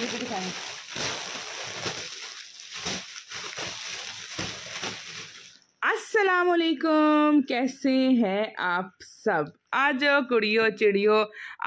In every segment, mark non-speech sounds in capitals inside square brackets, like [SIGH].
नीचे दिखाएं अस्सलाम वालेकुम कैसे हैं आप सब आ जाओ कुड़ियो चिड़ियो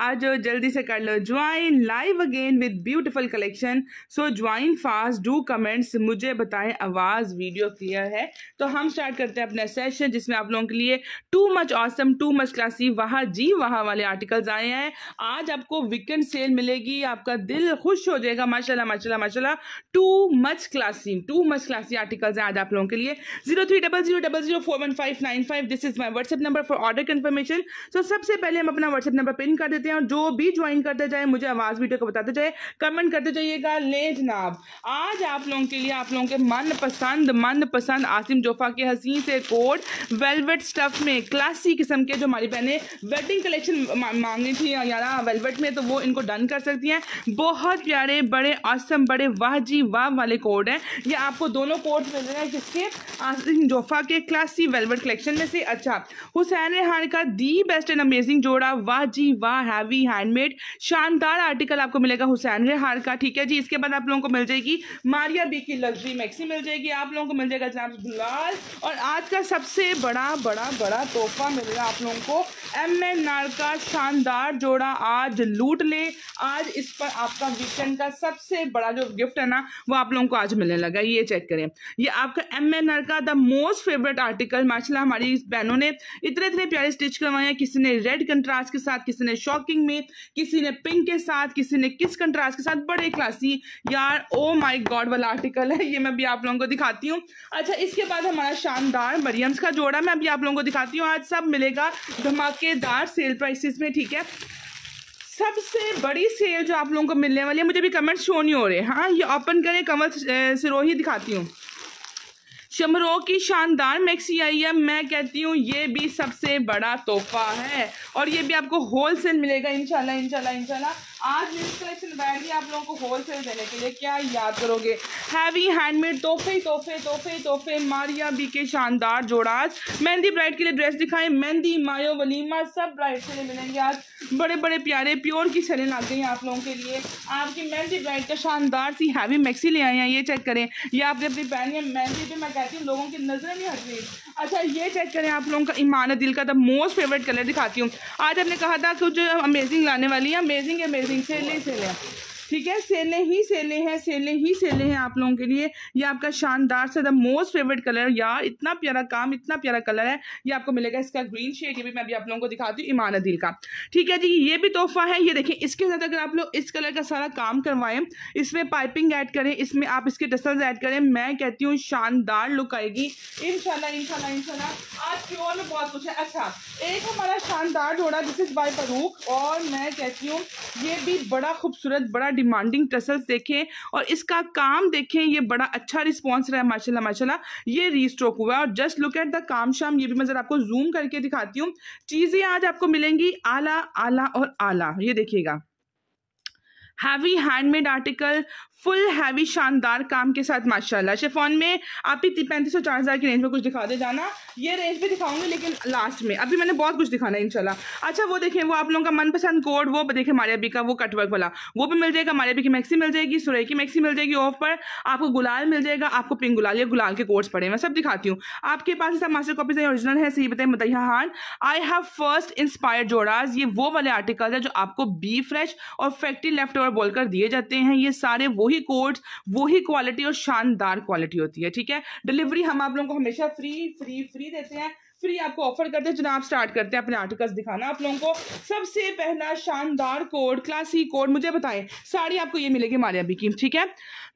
आ जाओ जल्दी से कर लो join live again with beautiful collection so join fast do comments मुझे बताएं आवाज़ वीडियो क्लियर है तो हम स्टार्ट करते हैं अपना सेशन जिसमें आप लोगों के लिए too much awesome too much classy वहाँ जी वहाँ वाले आर्टिकल्स आए हैं आज आपको वीकेंड सेल मिलेगी आपका दिल खुश हो जाएगा माशाला माशा माशा too much classy too much classy articles हैं आज आप लोगों के लिए zero three double zero double zero four one five nine five this is my WhatsApp number for order confirmation so so, सबसे पहले हम अपना व्हाट्सएप नंबर पिन कर देते हैं और जो भी ज्वाइन करते जाए मुझे आवाज़ वीडियो को बताते जाए कमेंट करते जाइएगा ले जनाब आज आप लोगों के लिए आप लोगों के मन पसंद मन पसंद आसिम जोफा के हसीन से कोड वेलवेट स्टफ में क्लासी किस्म के जो हमारी बहने वेडिंग कलेक्शन मा, मांगी थी यारा वेलवेट में तो वो इनको डन कर सकती हैं बहुत प्यारे बड़े आसम बड़े वाह जी वाह वाले कोड हैं ये आपको दोनों कोड मिल रहे हैं किसके आसिम जोफा के क्लासी वेलवेट कलेक्शन में से अच्छा हुसैन रेहान का the best best and amazing जोड़ा वाह जी वाह हैवी हैंडमेड शानदार आर्टिकल आपको मिलेगा हुसैन रेहार का ठीक है जी इसके बाद आप लोगों को मिल जाएगी मारिया बी की लग्जरी मैक्सी मिल जाएगी आप लोगों को मिल जाएगा जनाब गुलाल और आज का सबसे बड़ा बड़ा बड़ा तोहफा मिल मिलेगा आप लोगों को एम एन नार का शानदार जोड़ा आज लूट ले आज इस पर आपका वीकेंड का सबसे बड़ा जो गिफ्ट है ना वो आप लोगों को आज मिलने लगा ये चेक करें ये आपका एम एन आर का द मोस्ट फेवरेट आर्टिकल माशाल्लाह हमारी बहनों ने इतने इतने प्यारे स्टिच करवाए हैं किसी किसी ने रेड कंट्रास्ट के साथ किसी ने शॉकिंग में किसी ने पिंक के साथ किसी ने किस कंट्रास्ट के साथ बड़े क्लासी यार ओ माई गॉड वाला आर्टिकल है ये मैं भी आप लोगों को दिखाती हूँ अच्छा इसके बाद हमारा शानदार मरियम्स का जोड़ा मैं अभी आप लोगों को दिखाती हूँ आज सब मिलेगा धमाकेदार सेल प्राइसिस में ठीक है सबसे बड़ी सेल जो आप लोगों को मिलने वाली है मुझे भी कमेंट शो नहीं हो रहे हाँ ये ओपन करें कमल सिरोही दिखाती हूँ शमरो की शानदार मैक्सी आई है मैं कहती हूँ ये भी सबसे बड़ा तोहफा है और ये भी आपको होल सेल मिलेगा इनशाला इनशाला इनशाला आज मेरी कलेक्शन बैठ गई आप लोगों को होल सेल देने के लिए क्या याद करोगे हैवी हैंडमेड तोहफे तोहफे तोहफे तोहफे मारिया बी के शानदार जोड़ा मेहंदी ब्राइड के लिए ड्रेस दिखाएं मेहंदी मायो वलीमा सब ब्राइड के लिए मिलेंगे आज बड़े बड़े प्यारे प्योर की सेलें आ गई आप लोगों के लिए आपकी मेहंदी ब्राइड का शानदार सी हैवी मैक्सी ले आए हैं ये चेक करें या आपने अपनी पहनी है मेहंदी भी मैं कहती हूँ लोगों की नज़रें नहीं हट रही अच्छा ये चेक करें आप लोगों का ईमान दिल का द मोस्ट फेवरेट कलर दिखाती हूँ आज हमने कहा था कुछ अमेजिंग लाने वाली है अमेजिंग अमेजिंग से ले से ले ठीक है सेले ही सेले हैं सेले ही सेले हैं आप लोगों के लिए ये आपका शानदार से द मोस्ट फेवरेट कलर यार इतना प्यारा काम इतना प्यारा कलर है ये आपको मिलेगा इसका ग्रीन शेड ये भी मैं अभी आप लोगों को दिखाती हूँ ईमान अदील का ठीक है जी ये भी तोहफा है ये देखें इसके साथ अगर आप लोग इस कलर का सारा काम करवाएं इसमें पाइपिंग ऐड करें इसमें आप इसके टसल्स ऐड करें मैं कहती हूँ शानदार लुक आएगी इनशाला इनशाला इनशाला आज प्योर में बहुत कुछ है अच्छा एक हमारा शानदार जोड़ा दिस इज बाई फरूक और मैं कहती हूँ ये भी बड़ा खूबसूरत बड़ा डिमांडिंग टसल्स देखें और इसका काम देखें ये बड़ा अच्छा रिस्पॉन्स रहा है माशाला माशाला ये रीस्ट्रोक हुआ है और जस्ट लुक एट द काम शाम ये भी मैं जरा आपको जूम करके दिखाती हूँ चीज़ें आज आपको मिलेंगी आला आला और आला ये देखिएगा heavy handmade article full heavy शानदार काम के साथ माशाल्लाह शेफॉन में आप ही पैंतीस सौ चार हज़ार की रेंज में कुछ दिखा दे जाना ये रेंज भी दिखाऊंगी लेकिन लास्ट में अभी मैंने बहुत कुछ दिखाना है इनशाला अच्छा वो देखें वो आप लोगों का मनपसंद कोड वो देखें हमारे अभी का वो कटवर्क वाला वो भी मिल जाएगा मारे अभी की मैक्सी मिल जाएगी सुरई की मैक्सी मिल जाएगी ऑफ पर आपको गुलाल मिल जाएगा आपको पिंक गुलाल या गुलाल के कोड्स पड़े मैं सब दिखाती हूँ आपके पास सब मास्टर कॉपीज ऑरिजिनल है सही बताए मतया हान आई हैव फर्स्ट इंस्पायर्ड जोड़ाज ये वो वाले आर्टिकल है जो आपको बी फ्रेश और फैक्ट्री लेफ्ट ओवर बोलकर दिए जाते हैं ये सारे वही वही कोड्स वही क्वालिटी और शानदार क्वालिटी होती है ठीक है डिलीवरी हम आप लोगों को हमेशा फ्री फ्री फ्री देते हैं फ्री आपको ऑफर करते हैं जनाब स्टार्ट करते हैं अपने आर्टिकल्स दिखाना आप लोगों को सबसे पहला शानदार कोड क्लासिक कोड मुझे बताएं साड़ी आपको ये मिलेगी मारिया बिकी ठीक है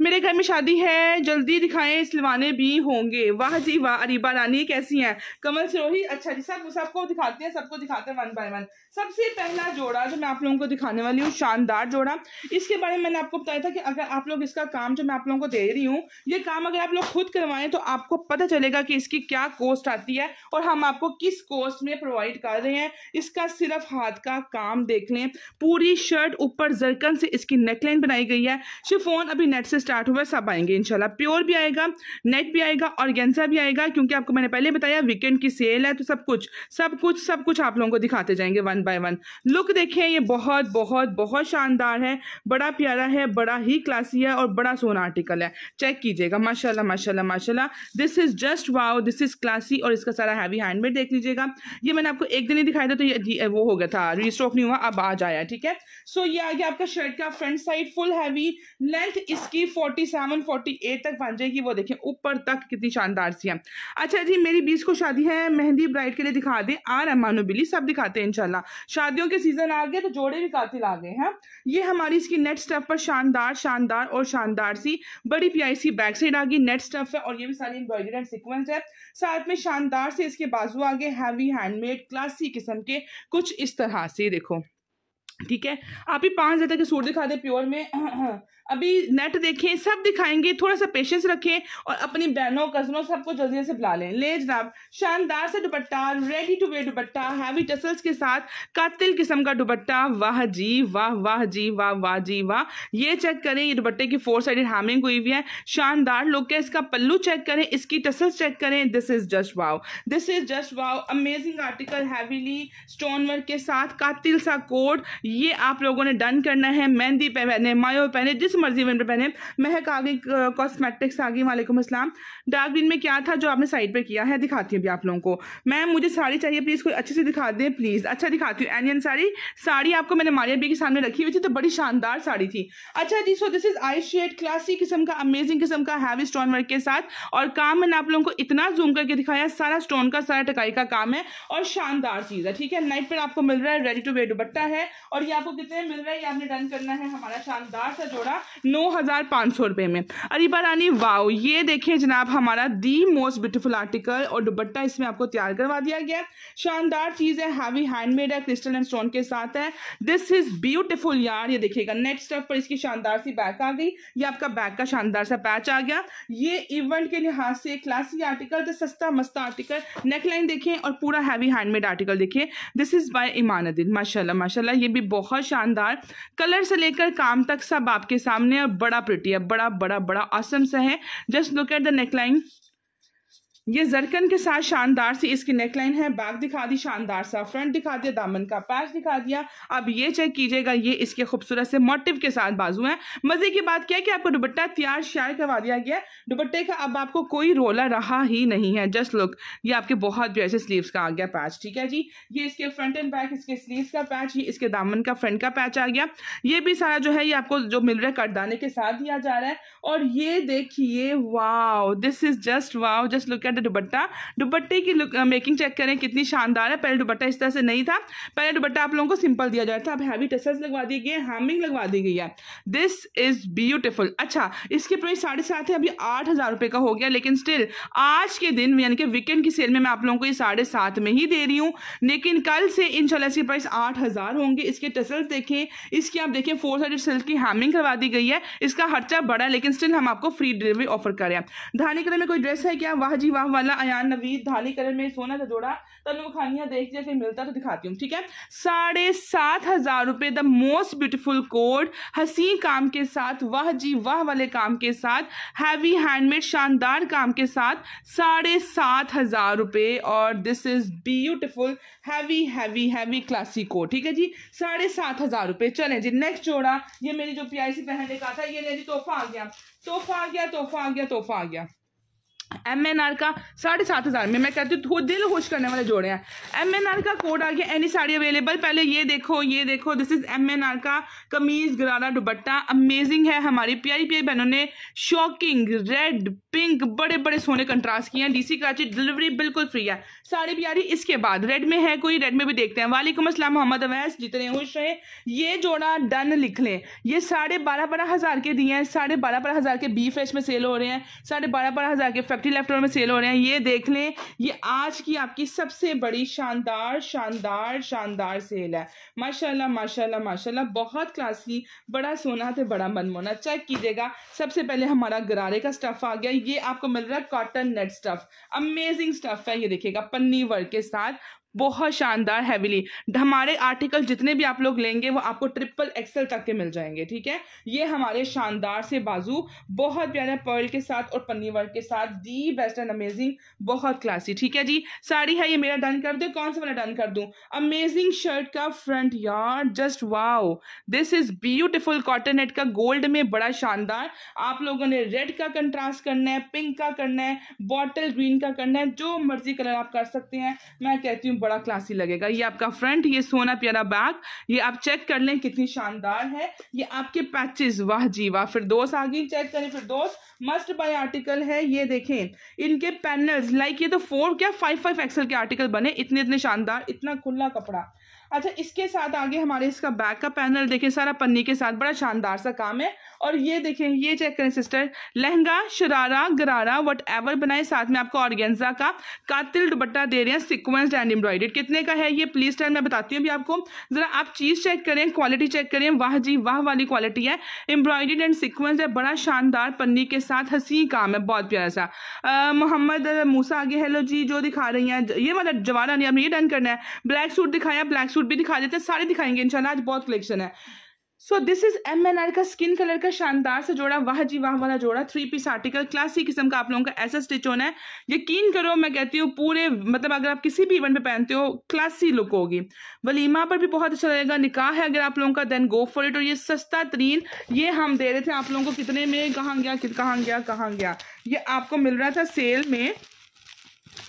मेरे घर में शादी है जल्दी दिखाएं सिलवाने भी होंगे वाह जी वाह अरीबा रानी कैसी हैं कमल सिरोही अच्छा जी सब सबको दिखाते हैं सबको दिखाते हैं वन बाय वन सबसे पहला जोड़ा जो मैं आप लोगों को दिखाने वाली हूँ शानदार जोड़ा इसके बारे में मैंने आपको बताया था कि अगर आप लोग इसका काम जो मैं आप लोगों को दे रही हूँ ये काम अगर आप लोग खुद करवाएं तो आपको पता चलेगा कि इसकी क्या कॉस्ट आती है और हम आपको किस कॉस्ट में प्रोवाइड कर रहे हैं इसका सिर्फ हाथ का काम देख लें पूरी शर्ट ऊपर जरकन से इसकी नेकलाइन बनाई गई है शिफोन अभी नेट से स्टार्ट हुआ सब आएंगे इनशाला प्योर भी आएगा नेट भी आएगा और गेंसा भी आएगा क्योंकि आपको मैंने पहले बताया वीकेंड की सेल है तो सब कुछ सब कुछ सब कुछ आप लोगों को दिखाते जाएंगे वन बाय वन लुक देखिए ये बहुत बहुत बहुत शानदार है बड़ा प्यारा है बड़ा ही क्लासी है और बड़ा सोना आर्टिकल है चेक कीजिएगा माशाला माशा माशा this is just wow this is classy और इसका सारा हैवी हैंडमेड देख लीजिएगा ये मैंने आपको एक दिन ही दिखाया था तो ये वो हो गया था रिस्टॉक नहीं हुआ अब आज आया ठीक है सो so, ये आ गया आपका शर्ट का front side full heavy length इसकी 47, 48 तक बन जाएगी वो देखें ऊपर तक कितनी शानदार सी है अच्छा जी मेरी बीस को शादी है मेहंदी ब्राइड के लिए दिखा दें आर अमानो बिली सब दिखाते हैं इनशाला शादियों के सीजन आ गए तो जोड़े भी कातिल आ गए हैं ये हमारी इसकी नेट स्टफ पर शानदार शानदार और शानदार सी बड़ी प्यारी सी बैक साइड आ गई नेट स्टफ है और ये भी सारी एम्ब्रॉयडरी एंड सिक्वेंस है साथ में शानदार से इसके बाजू आ गए हैवी हैंडमेड क्लासी किस्म के कुछ इस तरह से देखो ठीक है आप ही पांच हज़ार तक के सूट दिखा दे प्योर में [CLEARS THROAT] अभी नेट देखें सब दिखाएंगे थोड़ा सा पेशेंस रखें और अपनी बहनों कजनों सबको जल्दी से बुला लें ले जनाब शानदार सा dupatta ready to wear dupatta heavy tassels के साथ कातिल किस्म का दुपट्टा वाह जी वाह वाह जी वाह वाह जी वाह ये चेक करें ये दुपट्टे की फोर साइडेड हैमिंग हुई हुई है शानदार लुक है इसका पल्लू चेक करें इसकी टसल्स चेक करें this is just wow this is just wow amazing article heavily stone work के साथ कातिल सा कोड ये आप लोगों ने डन करना है मेहंदी पहने मायो पहने जिस सी मर्जी इवेंट पर पहने महक आ गई कॉस्मेटिक्स आ गई वालेकुम असलम डार्क ग्रीन में क्या था जो आपने साइड पर किया है दिखाती हूँ अभी आप लोगों को मैम मुझे साड़ी चाहिए प्लीज़ कोई अच्छे से दिखा दें प्लीज़ अच्छा दिखाती हूँ एनियन साड़ी साड़ी आपको मैंने मारिया बी के सामने रखी हुई थी तो बड़ी शानदार साड़ी थी अच्छा जी so this is I shade classy किस्म का अमेजिंग किस्म का हैवी स्टोन वर्क के साथ और काम मैंने आप लोगों को इतना जूम करके दिखाया सारा स्टोन का सारा टकाई का काम है और शानदार चीज़ है ठीक है नाइट पर आपको मिल रहा है रेडी टू वेयर दुपट्टा है और ये आपको कितने मिल रहा है ये आपने डन करना है हमारा शानदार सा जोड़ा नौ हज़ार पाँच सौ रुपये में अरीबा रानी वाओ ये देखिए जनाब हमारा दी मोस्ट ब्यूटीफुल आर्टिकल और दुपट्टा इसमें आपको तैयार करवा दिया गया शानदार चीज़ है हैवी हैंडमेड है क्रिस्टल एंड स्टोन के साथ है दिस इज़ ब्यूटिफुल यार ये देखिएगा नेक्स्ट स्टेप पर इसकी शानदार सी बैक आ गई ये आपका बैक का शानदार सा पैच आ गया ये इवेंट के लिहाज से क्लासी आर्टिकल तो सस्ता मस्ता आर्टिकल नेकलाइन देखें और पूरा हैवी हैंडमेड आर्टिकल देखिए दिस इज़ बाय इमानदिन माशाल्लाह माशाल्लाह ये भी बहुत शानदार कलर से लेकर काम तक सब आपके साथ सामने और बड़ा प्रिटी है बड़ा बड़ा बड़ा ऑसम सा है just look at the neckline ये जरकन के साथ शानदार सी इसकी नेकलाइन है बैक दिखा दी शानदार सा फ्रंट दिखा दिया दामन का पैच दिखा दिया अब ये चेक कीजिएगा ये इसके खूबसूरत से मोटिव के साथ बाजू है मजे की बात क्या है कि आपको दुपट्टा तैयार श्यार करवा दिया गया दुपट्टे का अब आपको कोई रोला रहा ही नहीं है जस्ट लुक ये आपके बहुत जो ऐसे का आ गया पैच ठीक है जी ये इसके फ्रंट एंड बैक इसके स्लीव का पैच ये इसके दामन का फ्रंट का पैच आ गया ये भी सारा जो है ये आपको जो मिल रहा है करदाने के साथ दिया जा रहा है और ये देखिए wow this is just wow just look at है दुबट्टा दुबट्टे की मेकिंग चेक करें कितनी शानदार है पहले दुबट्टा इस तरह से नहीं था पहले दुबट्टा आप लोगों को सिंपल दिया जाता था अब हैवी टसल्स लगवा दिए गए हैमिंग लगवा दी गई है दिस इज ब्यूटिफुल अच्छा इसके प्राइस साढ़े सात है अभी आठ हज़ार रुपये का हो गया लेकिन स्टिल आज के दिन यानी कि वीकेंड की सेल में मैं आप लोगों को ये साढ़े सात में ही दे रही हूँ लेकिन कल से इन शाला इसके प्राइस आठ हज़ार होंगे इसके टसल्स देखें इसकी आप देखें फोर साइड सिल्क की हैमिंग करवा दी गई है इसका खर्चा बड़ा है लेकिन स्टिल हम आपको फ्री डिलीवरी ऑफर करें धानी कलर में कोई ड्रेस है क्या वाह जी वाह शाह वाला अयान नवीद धालीकरण में सोना जोड़ा तनु खानिया देख जैसे मिलता तो दिखाती हूँ ठीक है साढ़े सात हजार रुपये द मोस्ट ब्यूटीफुल कोड हसी काम के साथ वह जी वह वाले काम के साथ हैवी हैंडमेड शानदार काम के साथ साढ़े सात हजार रुपये और this is beautiful heavy heavy heavy classy code ठीक है जी साढ़े सात हजार रुपये चले जी नेक्स्ट जोड़ा ये मेरी जो पी आई सी पहनने का था ये ले तोहफा आ गया तोहफा आ गया तोहफा आ गया तोहफा आ गया एम एन आर का साढ़े सात हज़ार में मैं कहती हूँ दिल खुश करने वाले जोड़े हैं एम एन आर का कोड आ गया एनी साड़ी अवेलेबल पहले ये देखो ये देखो this is M N R का कमीज गरारा दुबट्टा अमेजिंग है हमारी प्यारी प्यारी बहनों ने शॉकिंग रेड पिंक बड़े बड़े सोने कंट्रास्ट किए हैं डीसी कराची डिलीवरी बिल्कुल फ्री है साढ़े प्यारी इसके बाद रेड में है कोई रेड में भी देखते हैं वालेकुम असलम मोहम्मद अवैस जितने खुश रहे ये जोड़ा डन लिख लें ये साढ़े बारह बारह हज़ार के दिए हैं साढ़े बारह बारह हज़ार के बी फ्रेश में सेल हो रहे हैं साढ़े बारह बारह हज़ार के फैक्ट्री लेफ्ट में सेल हो रहे हैं ये देख लें ये आज की आपकी सबसे बड़ी शानदार शानदार शानदार सेल है माशा माशा माशा बहुत क्लासी बड़ा सोना थे बड़ा मनमोना चेक कीजिएगा सबसे पहले हमारा गरारे का स्टफ़ आ गया ये आपको मिल रहा है cotton net stuff amazing stuff है ये देखिएगा पन्नी वर्ग के साथ बहुत शानदार हैविली हमारे आर्टिकल जितने भी आप लोग लेंगे वो आपको ट्रिपल एक्सल तक के मिल जाएंगे ठीक है ये हमारे शानदार से बाजू बहुत प्यारे पर्ल के साथ और पन्नी वर्क के साथ दी बेस्ट एंड अमेजिंग बहुत क्लासी ठीक है जी साड़ी है ये मेरा डन कर दो कौन सा वाला डन कर दूँ अमेजिंग शर्ट का फ्रंट यार just wow this is beautiful cotton net का गोल्ड में बड़ा शानदार आप लोगों ने रेड का कंट्रास्ट करना है पिंक का करना है बॉटल ग्रीन का करना है जो मर्जी कलर आप कर सकते हैं मैं कहती हूँ भी बड़ा क्लासी लगेगा ये आपका फ्रंट ये सोना प्यारा बैक ये आप चेक कर लें कितनी शानदार है ये आपके पैचेस वाह जी वाह फिर दोस्त आगे चेक करें फिर दोस्त मस्ट बाय आर्टिकल है ये देखें इनके पैनल्स लाइक ये तो फोर क्या फाइव फाइव एक्सल के आर्टिकल बने इतने इतने शानदार इतना खुला कपड़ा अच्छा इसके साथ आगे हमारे इसका बैक का पैनल देखें सारा पन्नी के साथ बड़ा शानदार सा काम है और ये देखें ये चेक करें सिस्टर लहंगा शरारा गरारा वट एवर बनाए साथ में आपको ऑर्गेंजा का कातिल दुबट्टा दे रहे हैं सिक्वेंस एंड एम्ब्रॉयडेड कितने का है ये प्लीज टाइम मैं बताती हूँ अभी आपको ज़रा आप चीज़ चेक करें क्वालिटी चेक करें वाह जी वाह वाली क्वालिटी है एम्ब्रॉयडेड एंड सिक्वेंस है बड़ा शानदार पन्नी के साथ हसी काम है बहुत प्यारा सा मोहम्मद मूसा आगे हेलो जी जो दिखा रही है ये वाला जवाना नहीं आपने ये डन करना है ब्लैक सूट दिखाया ब्लैक सूट भी दिखा देते हैं सारे दिखाएंगे इंशाल्लाह आज बहुत कलेक्शन है so this is M N R का स्किन कलर का शानदार सा जोड़ा वाह जी वाह वाला जोड़ा थ्री पीस आर्टिकल क्लासिक किस्म का आप लोगों का ऐसा स्टिच होना है यकीन करो मैं कहती हूँ पूरे मतलब अगर आप किसी भी इवेंट पे पहनते हो क्लासी लुक होगी वलीमा पर भी बहुत अच्छा लगेगा निकाह है अगर आप लोगों का देन गो फॉर इट और ये सस्ता तरीन ये हम दे रहे थे आप लोगों को कितने में कहाँ गया कहाँ गया कहाँ गया ये आपको मिल रहा था सेल में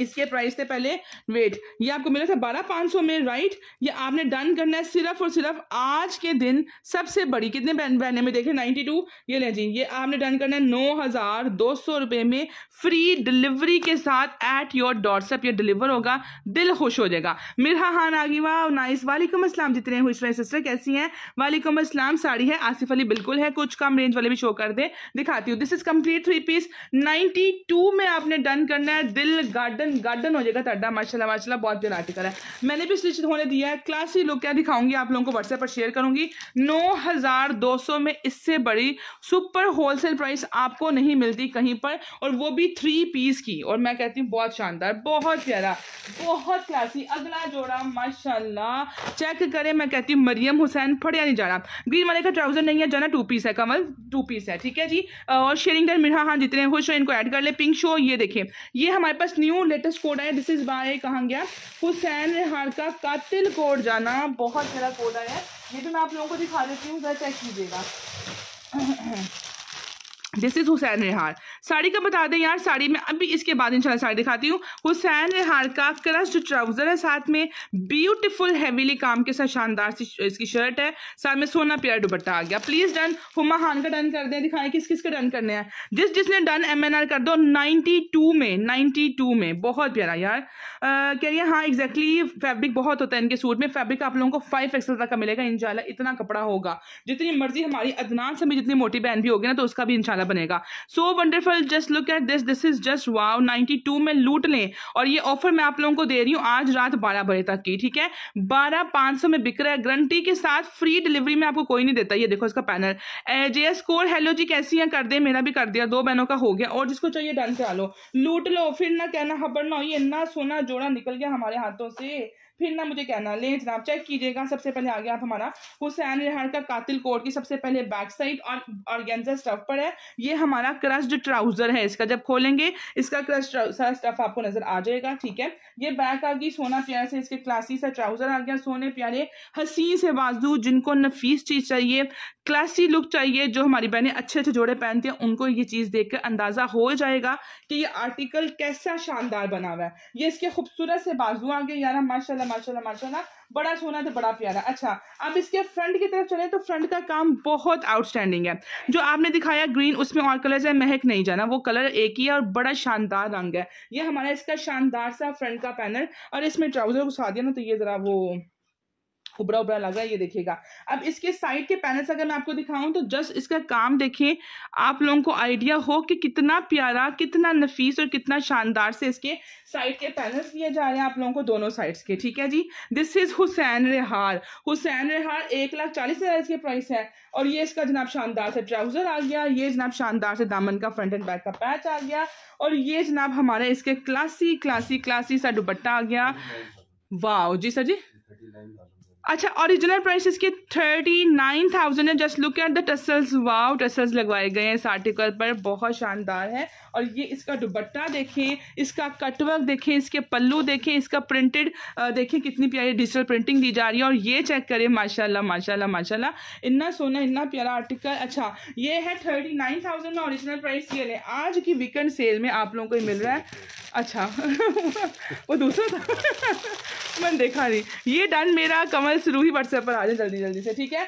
इसके प्राइस से पहले वेट ये आपको मिला था बारह पाँच सौ में राइट ये आपने डन करना है सिर्फ और सिर्फ आज के दिन सबसे बड़ी कितने बहने में देखे नाइन्टी टू ये ले जी ये आपने डन करना है नौ हज़ार दो सौ रुपये में फ्री डिलीवरी के साथ एट योर डॉट्सअप ये डिलीवर होगा दिल खुश हो जाएगा मिरहा हान आगिवा नाइस वालेकुम असलम जितने खुश रहे सिस्टर कैसी हैं वालेकुम असलम साड़ी है आसिफ अली बिल्कुल है कुछ कम रेंज वाले भी शो कर दे दिखाती हूँ this is complete three piece ninety में आपने डन करना है दिल गार्ड गार्डन गार्डन हो जाएगा तड्डा माशाल्लाह माशाल्लाह बहुत प्यार आर्टिकल है मैंने भी स्टिच होने दिया है क्लासी लुक क्या दिखाऊंगी आप लोगों को व्हाट्सएप पर शेयर करूंगी नौ हज़ार दो सौ में इससे बड़ी सुपर होलसेल प्राइस आपको नहीं मिलती कहीं पर और वो भी थ्री पीस की और मैं कहती हूँ बहुत शानदार बहुत प्यारा बहुत क्लासी अगला जोड़ा माशाल्लाह चेक करें मैं कहती हूँ मरियम हुसैन फड़िया नहीं जाना ग्रीन वाले का ट्राउजर नहीं है जाना टू पीस है कमल टू पीस है ठीक है जी और शेरिंगटन मिर्हा हाँ जितने खुश हो इनको ऐड कर ले पिंक शो ये देखें ये हमारे पास न्यू लेटेस्ट कोड आया दिस इज बाय कहा गया हुसैन रिहार का कातिल कोड जाना बहुत सारा कोड आया ये भी मैं आप लोगों को दिखा देती हूँ ज़रा चेक कीजिएगा दिस इज हुसैन रेहार साड़ी का बता दें यार साड़ी में अभी इसके बाद इंशाल्लाह साड़ी दिखाती हूँ हुसैन रेहार का क्रश ट्राउजर है साथ में ब्यूटीफुल हैवीली काम के साथ शानदार सी इसकी शर्ट है साथ में सोना प्यार दुपट्टा आ गया प्लीज डन हुमा खान का डन कर दें दिखाएं किस किस का डन करने हैं जिस जिसने डन एम एन आर कर दो नाइन्टी टू में नाइन्टी टू में बहुत प्यारा यार कह रही है हाँ एग्जैक्टली फैब्रिक बहुत होता है इनके सूट में फैब्रिक आप लोगों को फाइव एक्सल तक का मिलेगा इनशाला इतना कपड़ा होगा जितनी मर्जी हमारी अदनान से भी जितनी मोटी बहन भी होगी ना तो उसका भी इंशाल्लाह हमारा बनेगा so wonderful just look at this this is just wow 92 में लूट लें और ये ऑफर मैं आप लोगों को दे रही हूँ आज रात बारह बजे तक की ठीक है बारह पाँच में बिक रहा है ग्रंटी के साथ फ्री डिलीवरी में आपको कोई नहीं देता ये देखो इसका पैनल जे एस कोर हेलो जी कैसी है कर दे मेरा भी कर दिया दो बहनों का हो गया और जिसको चाहिए डन करा लो लूट लो फिर ना कहना खबर ना हो ये इतना सोना जोड़ा निकल गया हमारे हाथों से फिर ना मुझे कहना ले जनाब चेक कीजिएगा सबसे पहले आ गया आप हमारा हुसैन रिहान का कातिल कोट की सबसे पहले बैक साइड और ऑर्गेन्जा स्टफ पर है ये हमारा क्रस्ड ट्राउजर है इसका जब खोलेंगे इसका क्रस्ट सारा स्टफ आपको नजर आ जाएगा ठीक है ये बैक आ गई सोना प्यारे से इसके क्लासी सा ट्राउजर आ गया सोने प्यारे हसीन से बाजू जिनको नफीस चीज चाहिए क्लासी लुक चाहिए जो हमारी बहनें अच्छे अच्छे जोड़े पहनती हैं उनको ये चीज़ देख कर अंदाज़ा हो जाएगा कि ये आर्टिकल कैसा शानदार बना हुआ है ये इसके खूबसूरत से बाजू आ गए यार माशा माशाल्लाह माशाल्लाह बड़ा सोना तो बड़ा प्यारा अच्छा अब इसके फ्रंट की तरफ चले तो फ्रंट का काम बहुत आउटस्टैंडिंग है जो आपने दिखाया ग्रीन उसमें और कलर है महक नहीं जाना वो कलर एक ही है और बड़ा शानदार रंग है ये हमारा इसका शानदार सा फ्रंट का पैनल और इसमें ट्राउज़र घुसा दिया ना तो ये ज़रा वो उबरा उबरा लग रहा है ये देखिएगा अब इसके साइड के पैनल्स अगर मैं आपको दिखाऊं तो जस्ट इसका काम देखें आप लोगों को आइडिया हो कि कितना प्यारा कितना नफीस और कितना शानदार से इसके साइड के पैनल्स दिए जा रहे हैं आप लोगों को दोनों साइड्स के ठीक है जी दिस इज हुसैन रेहार हुसैन रेहार एक लाख चालीस हज़ार इसके प्राइस है और ये इसका जनाब शानदार से ट्राउज़र आ गया ये जनाब शानदार से दामन का फ्रंट एंड बैक का पैच आ गया और ये जनाब हमारे इसके क्लासी क्लासी क्लासी सा दुपट्टा आ गया वाह जी सर जी अच्छा ओरिजिनल प्राइस इसके थर्टी नाइन थाउजेंड है just look at the tassels wow tassels लगवाए गए हैं इस आर्टिकल पर बहुत शानदार है और ये इसका दुबट्टा देखें इसका कटवर्क देखें इसके पल्लू देखें इसका प्रिंटेड देखें कितनी प्यारी डिजिटल प्रिंटिंग दी जा रही है और ये चेक करें माशाल्लाह माशाल्लाह माशाल्लाह इतना सोना इतना प्यारा आर्टिकल अच्छा ये है थर्टी नाइन थाउजेंड में ऑरिजिनल प्राइस ये लें आज की वीकेंड सेल में आप लोगों को मिल रहा है अच्छा [LAUGHS] वो दूसरा था [LAUGHS] मैंने देखा नहीं ये डन मेरा कमल ईमेल्स रूही व्हाट्सएप पर आ जाए जल्दी जल्दी से ठीक है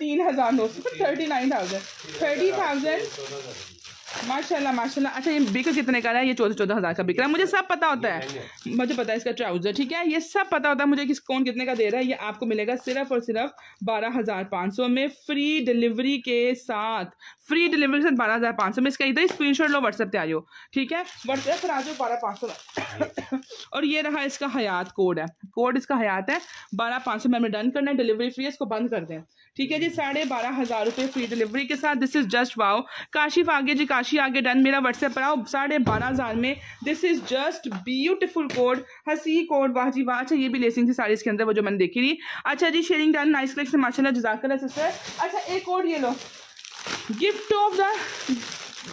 तीन हज़ार नौ सौ thirty nine thousand thirty thousand माशाल्लाह माशाल्लाह अच्छा ये बिक कितने का रहा है ये चौदह चौदह हज़ार का बिक रहा है मुझे सब पता होता है मुझे पता है इसका ट्राउज़र ठीक है ये सब पता होता है मुझे किस कौन कितने का दे रहा है ये आपको मिलेगा सिर्फ और सिर्फ बारह हज़ार पाँच सौ में फ्री डिलीवरी के साथ फ्री डिलीवरी के साथ बारह हज़ार पाँच सौ में इसका इधर स्क्रीन शॉट लो व्हाट्सएप पे आयो ठीक है व्हाट्सएप पर आ जाओ बारह पाँच सौ और ये रहा इसका हयात कोड है कोड इसका हयात है बारह पाँच सौ में हमें डन करना है डिलीवरी फ्री इसको बंद कर दें ठीक है जी साढ़े बारह हज़ार रुपये फ्री डिलीवरी के साथ this is just wow Kashif आगे जी काशी आगे डन मेरा व्हाट्सएप पर आओ साढ़े बारह हज़ार में this is just beautiful code हसी कोड वाह जी वाह अच्छा ये भी लेसिंग थी साड़ी इसके अंदर वो जो मैंने देखी थी अच्छा जी शेयरिंग डन नाइस कलेक्शन माशाला जजाकर सिस्टर अच्छा एक कोड ये लो gift of the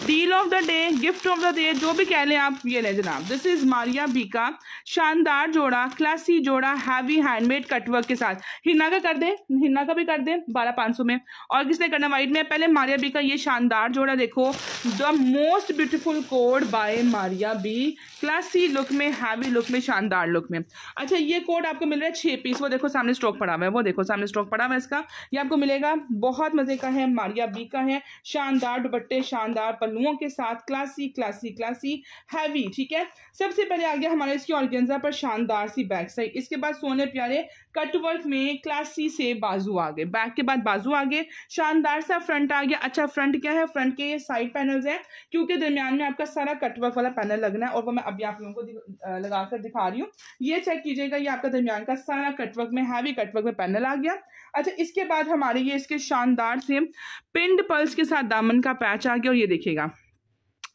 deal of the day gift of the day जो भी कह लें आप ये लें जनाब दिस इज़ मारिया बीका शानदार जोड़ा क्लासी जोड़ा हैवी हैंडमेड कटवर्क के साथ हिना का कर दें हिना का भी कर दें बारह पाँच सौ में और किसने करना वाइट में पहले मारिया बी का ये शानदार जोड़ा देखो the most beautiful code by Maria B classy look में हैवी लुक में शानदार लुक में अच्छा ये कोड आपको मिल रहा है छः पीस वो देखो सामने स्टॉक पड़ा हुआ है वो देखो सामने स्टॉक पड़ा हुआ है इसका ये आपको मिलेगा बहुत मज़े का है मारिया बी का है शानदार दुपट्टे शानदार पल्लुओं के साथ क्लासी क्लासी क्लासी हैवी ठीक है सबसे पहले आ गया हमारे इसकी ऑर्गेंजा पर शानदार सी बैक साइड इसके बाद सोने प्यारे कटवर्क में क्लासी से बाजू आ गए बैक के बाद बाजू आ गए शानदार सा फ्रंट आ गया अच्छा फ्रंट क्या है फ्रंट के ये साइड पैनल्स हैं क्योंकि दरमियान में आपका सारा कटवर्क वाला पैनल लगना है और वो मैं अभी आप लोगों को लगाकर दिखा रही हूँ ये चेक कीजिएगा ये आपका दरमियान का सारा कटवर्क में हैवी कटवर्क में पैनल आ गया अच्छा इसके बाद हमारे ये इसके शानदार से पिंड पल्स के साथ दामन का पैच आ गया और ये देखिएगा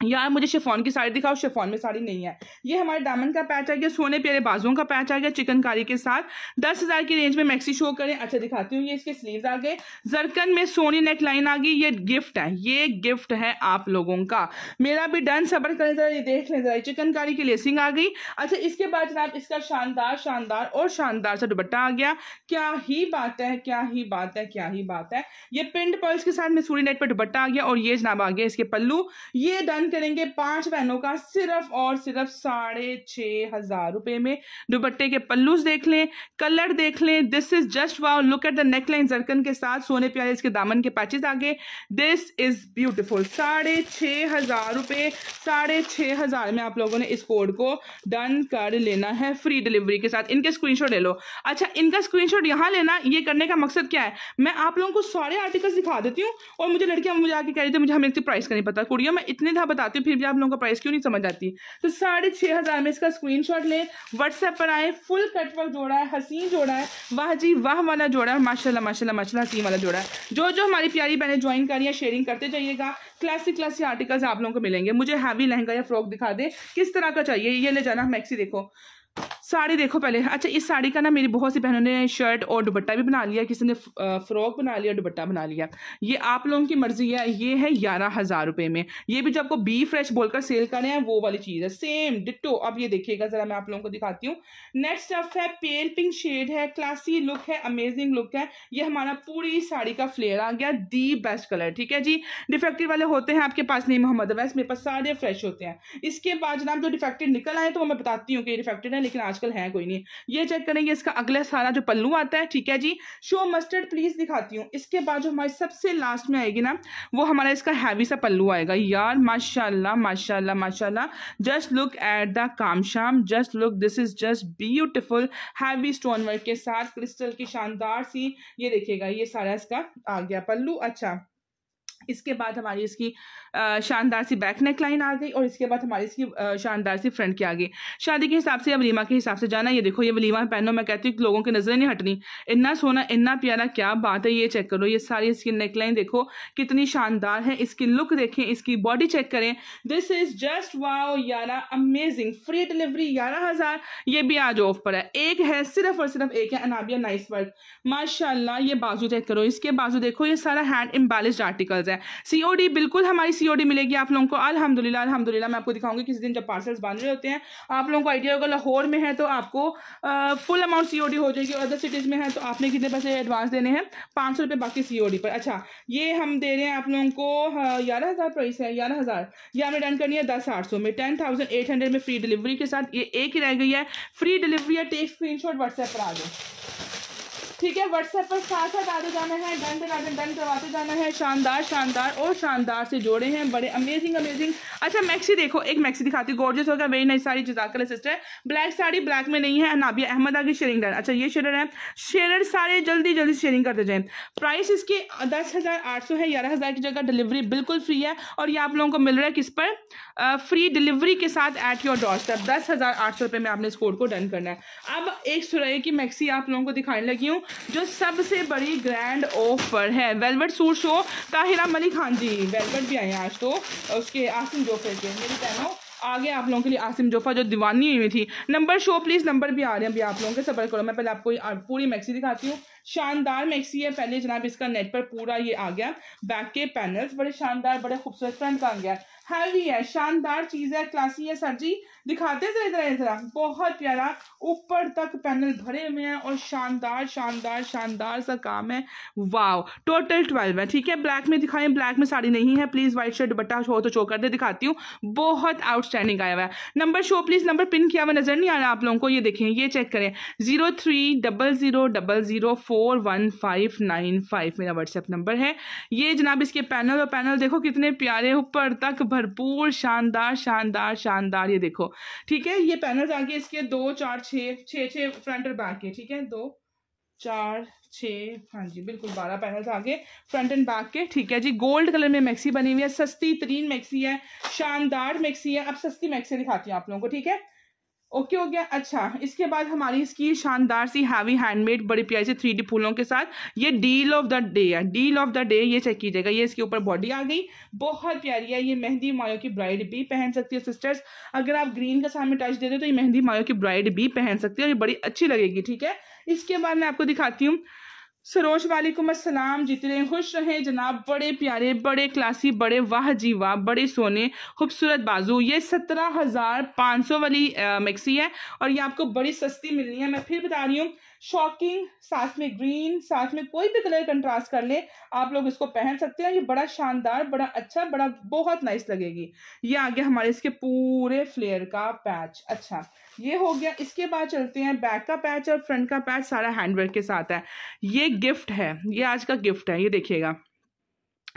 यार मुझे शिफॉन की साड़ी दिखाओ शिफॉन में साड़ी नहीं है ये हमारे दामन का पैच आ गया सोने प्यारे बाजुओं का पैच आ गया चिकनकारी के साथ दस हज़ार की रेंज में मैक्सी शो करें अच्छा दिखाती हूँ ये इसके स्लीव्स आ गए जरकन में सोनी नेक लाइन आ गई ये गिफ्ट है ये गिफ्ट है आप लोगों का मेरा भी डन सबर करें जरा ये देख लें जरा चिकनकारी की लेसिंग आ गई अच्छा इसके बाद जनाब इसका शानदार शानदार और शानदार सा दुपट्टा आ गया क्या ही बात है क्या ही बात है क्या ही बात है ये पिंड पर्ल्स के साथ में सूरी नेट पर दुपट्टा आ गया और ये जनाब आ गया इसके पल्लू ये डन करेंगे पांच बहनों का सिर्फ और सिर्फ साढ़े छः हजार रुपये में दुपट्टे के पल्लूज देख लें कलर देख लें this is just wow look at the neckline zircon के साथ सोने प्याले इसके दामन के पैचेज आगे दिस इज ब्यूटिफुल साढ़े छः हजार रुपये साढ़े छः हजार में आप लोगों ने इस कोड को डन कर लेना है फ्री डिलीवरी के साथ इनके स्क्रीन ले लो अच्छा इनका स्क्रीन शॉट लेना ये करने का मकसद क्या है मैं आप लोगों को सारे आर्टिकल दिखा देती हूँ और मुझे लड़कियां मुझे आके कह रही थी मुझे हमें प्राइस का नहीं पता कुड़ियों मैं इतने था बताती हूँ फिर भी आप लोगों को प्राइस क्यों नहीं समझ आती तो साढ़े छः हज़ार में इसका स्क्रीन शॉट लें व्हाट्सएप पर आए फुल कटवर्क जोड़ा है हसीन जोड़ा है वाह जी वाह वाला जोड़ा है माशाला माशाला माशाला हसीन वाला जोड़ा है जो जो हमारी प्यारी बहनें ज्वाइन करी है शेयरिंग करते जाइएगा क्लासिक क्लासिक आर्टिकल्स आप लोगों को मिलेंगे मुझे हैवी लहंगा या फ्रॉक दिखा दे किस तरह का चाहिए ये ले जाना मैक्सी देखो साड़ी देखो पहले अच्छा इस साड़ी का ना मेरी बहुत सी बहनों ने शर्ट और दुबट्टा भी बना लिया किसी ने फ्रॉक बना लिया दुबट्टा बना लिया ये आप लोगों की मर्जी है ये है ग्यारह हज़ार रुपये में ये भी जो आपको बी फ्रेश बोलकर सेल करना हैं वो वाली चीज़ है सेम डिट्टो अब ये देखिएगा ज़रा मैं आप लोगों को दिखाती हूँ नेक्स्ट अप है पेल पिंक शेड है क्लासी लुक है अमेजिंग लुक है ये हमारा पूरी साड़ी का फ्लेयर आ गया दी बेस्ट कलर ठीक है जी डिफेक्टिव वाले होते हैं आपके पास नहीं मोहम्मद अवैस मेरे पास सारे फ्रेश होते हैं इसके बाद जनाब जो डिफेक्टिव निकल आए तो मैं बताती हूँ कि डिफेक्टेड है लेकिन आजकल है कोई नहीं ये चेक करेंगे इसका अगला सारा जो पल्लू आता है ठीक है जी शो मस्टर्ड प्लीज दिखाती हूँ इसके बाद जो हमारी सबसे लास्ट में आएगी ना वो हमारा इसका हैवी सा पल्लू आएगा यार माशाला माशाल्लाह माशाल्लाह जस्ट लुक एट द काम शाम just look this is just beautiful heavy stone work के साथ क्रिस्टल की शानदार सी ये देखिएगा ये सारा इसका आ गया पल्लू अच्छा इसके बाद हमारी इसकी शानदार सी बैक नेक लाइन आ गई और इसके बाद हमारी इसकी शानदार सी फ्रंट की आ गई शादी के हिसाब से वलीमा के हिसाब से जाना ये देखो ये वलीमा पहनो मैं कहती हूँ लोगों की नज़रें नहीं हटनी इतना सोना इतना प्यारा क्या बात है ये चेक करो ये सारी इसकी नेकलाइन देखो कितनी शानदार है इसकी लुक देखें इसकी बॉडी चेक करें दिस इज जस्ट वाओ यारा अमेजिंग फ्री डिलीवरी ग्यारह हज़ार ये भी आज ऑफ पर है एक है सिर्फ और सिर्फ एक है अनाबिया नाइस वर्क माशाल्लाह ये बाजू चेक करो इसके बाजू देखो ये सारा हैंड इम्बेलिस्ड आर्टिकल्स है सीओडी बिल्कुल हमारी सी सीओडी मिलेगी आप लोगों को अल्हम्दुलिल्लाह अल्हम्दुलिल्लाह मैं आपको दिखाऊंगी किसी दिन जब पार्सल्स बांध रहे होते हैं आप लोगों को आइडिया होगा लाहौर में है तो आपको आ, फुल अमाउंट सीओडी हो जाएगी अदर सिटीज़ में है तो आपने कितने पैसे एडवांस देने हैं पाँच सौ बाकी सी पर अच्छा ये हम दे रहे हैं आप लोगों को ग्यारह हज़ार प्राइस है ग्यारह हज़ार ये हमने डन करनी है दस आठ सौ में टेन थाउजेंड एट हंड्रेड में फ्री डिलीवरी के साथ ये एक ही रह गई है फ्री डिलीवरी है टेक स्क्रीन शॉट व्हाट्सएप पर आ जाए ठीक है व्हाट्सएप पर साथ साथ आते जाना है डन कराते डन करवाते जाना है शानदार शानदार और शानदार से जोड़े हैं बड़े अमेजिंग अमेजिंग अच्छा मैक्सी देखो एक मैक्सी दिखाती हूँ गोर्जेस गया वेरी नई साड़ी जजाकल सिस्टर ब्लैक साड़ी ब्लैक में नहीं है नाबिया अहमद आगे शेयरिंग डन अच्छा ये शेयर है शेयर सारे जल्दी जल्दी शेयरिंग करते जाए प्राइस इसके दस हज़ार आठ सौ है ग्यारह हज़ार की जगह डिलीवरी बिल्कुल फ्री है और ये आप लोगों को मिल रहा है किस पर फ्री डिलीवरी के साथ एट योर डॉस स्टेप दस हज़ार आठ सौ रुपये में आपने इस कोड को डन करना है अब एक सुरई की मैक्सी आप लोगों को दिखाने लगी हूँ जो सबसे बड़ी ग्रैंड ऑफर है velvet suit show Tahira Malik Khan ji velvet भी आए हैं आज तो उसके आसिम जोफे के मेरी बहनों आगे आप लोगों के लिए आसिम जोफा जो दीवानी हुई थी नंबर शो प्लीज़ नंबर भी आ रहे हैं अभी आप लोगों के सफर करो मैं पहले आपको पूरी मैक्सी दिखाती हूँ शानदार मैक्सी है पहले जनाब इसका नेट पर पूरा ये आ गया बैक के पैनल्स बड़े शानदार बड़े खूबसूरत फ्रंट का आ गया हैवी है शानदार चीज़ है क्लासी है सर जी दिखाते जरा इधर इधर बहुत प्यारा ऊपर तक पैनल भरे हुए हैं और शानदार शानदार शानदार सा काम है वाव टोटल ट्वेल्व है ठीक है ब्लैक में दिखाएं ब्लैक में साड़ी नहीं है प्लीज़ व्हाइट शर्ट बट्टा हो तो शो कर दे दिखाती हूँ बहुत आउटस्टैंडिंग आया हुआ है number show please number pin किया हुआ नज़र नहीं आ रहा आप लोगों को ये देखें ये चेक करें zero three double zero double zero four one five nine five मेरा व्हाट्सएप नंबर है ये जनाब इसके पैनल और पैनल देखो कितने प्यारे ऊपर तक भरपूर शानदार शानदार शानदार ये देखो ठीक है ये पैनल आगे इसके दो चार छ छः छः फ्रंट और बैक के ठीक है दो चार छः हाँ जी बिल्कुल बारह था आगे फ्रंट एंड बैक के ठीक है जी गोल्ड कलर में मैक्सी बनी हुई है सस्ती तरीन मैक्सी है शानदार मैक्सी है अब सस्ती मैक्सी दिखाती हूँ आप लोगों को ठीक है ओके हो गया अच्छा इसके बाद हमारी इसकी शानदार सी हैवी हैंडमेड बड़ी प्यारी सी थ्री डी फूलों के साथ ये डील ऑफ द डे है डील ऑफ द डे ये चेक कीजिएगा ये इसके ऊपर बॉडी आ गई बहुत प्यारी है ये मेहंदी मायो की ब्राइड भी पहन सकती है सिस्टर्स अगर आप ग्रीन का सामने टच देते हो तो ये मेहंदी मायो की ब्राइड भी पहन सकती है और ये बड़ी अच्छी लगेगी ठीक है इसके बाद मैं आपको दिखाती हूँ सरोज वालेकुम असलम जितने खुश रहें जनाब बड़े प्यारे बड़े क्लासी बड़े वाह जी वाह बड़े सोने खूबसूरत बाजू ये सत्रह हज़ार पाँच सौ वाली मिक्सी है और ये आपको बड़ी सस्ती मिलनी है मैं फिर बता रही हूँ शॉकिंग साथ में ग्रीन साथ में कोई भी कलर कंट्रास्ट कर ले आप लोग इसको पहन सकते हैं ये बड़ा शानदार बड़ा अच्छा बड़ा बहुत नाइस लगेगी ये आ गया हमारे इसके पूरे फ्लेयर का पैच अच्छा ये हो गया इसके बाद चलते हैं बैक का पैच और फ्रंट का पैच सारा हैंडवर्क के साथ है ये गिफ्ट है ये आज का गिफ्ट है ये देखिएगा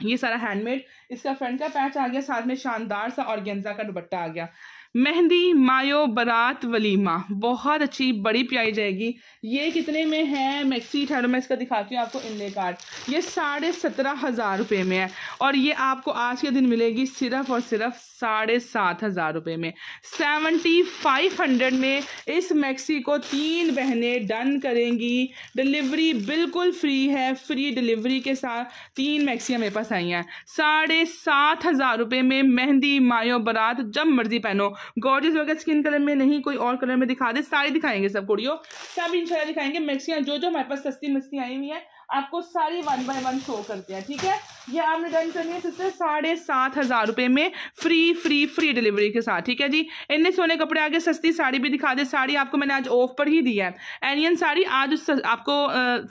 ये सारा हैंडमेड इसका फ्रंट का पैच आ गया साथ में शानदार सा और गेंजा का दुपट्टा आ गया मेहंदी मायो बरात वलीमा बहुत अच्छी बड़ी प्याई जाएगी ये कितने में है मैक्सी ठहरो तो मैं इसका दिखाती हूँ आपको इनले कार्ड ये साढ़े सत्रह हज़ार रुपये में है और ये आपको आज के दिन मिलेगी सिर्फ और सिर्फ साढ़े सात हज़ार रुपये में सेवेंटी फाइव हंड्रेड में इस मैक्सी को तीन बहनें डन करेंगी डिलीवरी बिल्कुल फ्री है फ्री डिलीवरी के साथ तीन मैक्सियाँ मेरे पास आई हैं साढ़े सात हज़ार रुपये में मेहंदी मायो बरात जब मर्जी पहनो गॉर्जेस वगैरह स्किन कलर में नहीं कोई और कलर में दिखा दे सारी दिखाएंगे सब कुड़ियों सब इंशाल्लाह दिखाएंगे मैक्सियाँ जो जो हमारे पास सस्ती मस्ती आई हुई है आपको सारी वन बाय वन शो करते हैं ठीक है ये आपने डन करनी है सिस्टर साढ़े सात हज़ार रुपये में फ्री फ्री फ्री डिलीवरी के साथ ठीक है जी इतने सोने कपड़े आगे सस्ती साड़ी भी दिखा दे साड़ी आपको मैंने आज ऑफ पर ही दी है एनियन साड़ी आज उस आपको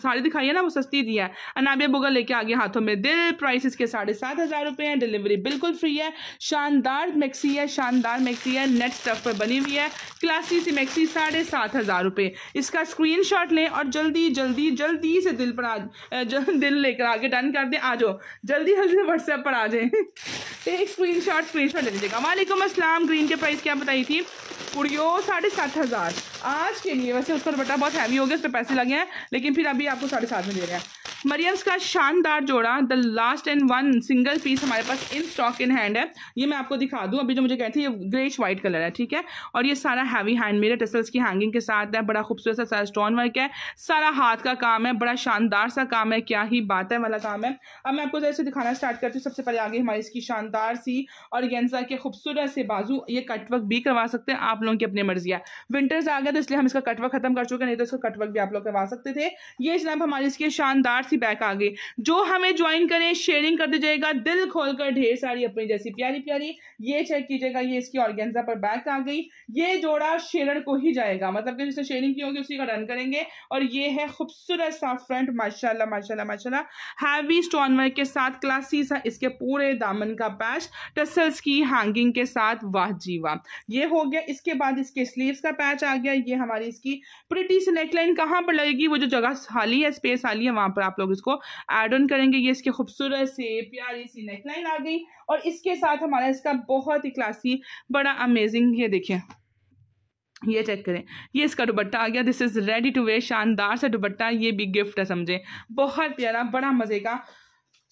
साड़ी दिखाई है ना वो सस्ती दी है अनाबिया बुगल लेके आगे हाथों में दिल प्राइस इसके साढ़े सात हज़ार रुपये हैं डिलीवरी बिल्कुल फ्री है शानदार मैक्सी है शानदार मैक्सी है नेट स्टफ पर बनी हुई है क्लासी सी मैक्सी साढ़े सात हज़ार रुपये इसका स्क्रीन लें और जल्दी जल्दी जल्दी से दिल पर जो दिल लेकर आगे डन कर दें आ जाओ जल्दी जल्दी व्हाट्सएप पर आ जाए [LAUGHS] एक स्क्रीन शॉट स्क्रीन शॉट ले लीजिएगा वालेकुम असलम ग्रीन के प्राइस क्या बताई थी पुड़ियो साढ़े सात हज़ार आज के लिए वैसे उस पर बटा बहुत हैवी हो गया उस पर पैसे लगे हैं लेकिन फिर अभी आपको साढ़े सात में दे रहे हैं मरियम्स का शानदार जोड़ा the last and one single piece हमारे पास इन स्टॉक इन हैंड है ये मैं आपको दिखा दूँ अभी जो मुझे कहते हैं ये ग्रेश वाइट कलर है ठीक है और ये सारा हैवी हैंड मेरे टसल्स की हैंगिंग के साथ है बड़ा खूबसूरत सा सारा स्टोन वर्क है सारा हाथ का काम है बड़ा शानदार सा काम है क्या ही बात है वाला काम है अब मैं आपको जैसे दिखाना स्टार्ट करती हूँ सबसे पहले आगे हमारी इसकी शानदार सी और गेंजा के खूबसूरत से बाजू ये कटवर्क भी करवा सकते हैं आप लोगों की अपनी मर्जी है विंटर्स आ गया तो इसलिए हम इसका कटवर्क खत्म कर चुके नहीं तो इसका कटवर्क भी आप लोग करवा सकते थे ये जनाब हमारी इसके शानदार अस्सी बैक आ गई जो हमें ज्वाइन करें शेयरिंग करते जाएगा दिल खोलकर ढेर सारी अपनी जैसी प्यारी प्यारी ये चेक कीजिएगा ये इसकी ऑर्गेंजा पर बैक आ गई ये जोड़ा शेरर को ही जाएगा मतलब कि जिसने शेयरिंग की होगी उसी का रन करेंगे और ये है खूबसूरत सा फ्रंट माशाल्लाह माशाल्लाह माशाल्लाह हैवी स्टोन वर्क के साथ क्लासी सा इसके पूरे दामन का पैच टसल्स की हैंगिंग के साथ वाह जीवा ये हो गया इसके बाद इसके स्लीव्स का पैच आ गया ये हमारी इसकी प्रिटी से नेकलाइन कहाँ पर लगेगी वो जो जगह खाली है स्पेस खाली है वहां पर आप लोग इसको एड ऑन करेंगे ये इसके खूबसूरत से प्यारी सी नेकलाइन आ गई और इसके साथ हमारा इसका बहुत ही क्लासी बड़ा अमेजिंग ये देखिए ये चेक करें ये इसका दुबट्टा आ गया this is ready to wear शानदार सा दुबट्टा ये भी गिफ्ट है समझे बहुत प्यारा बड़ा मज़े का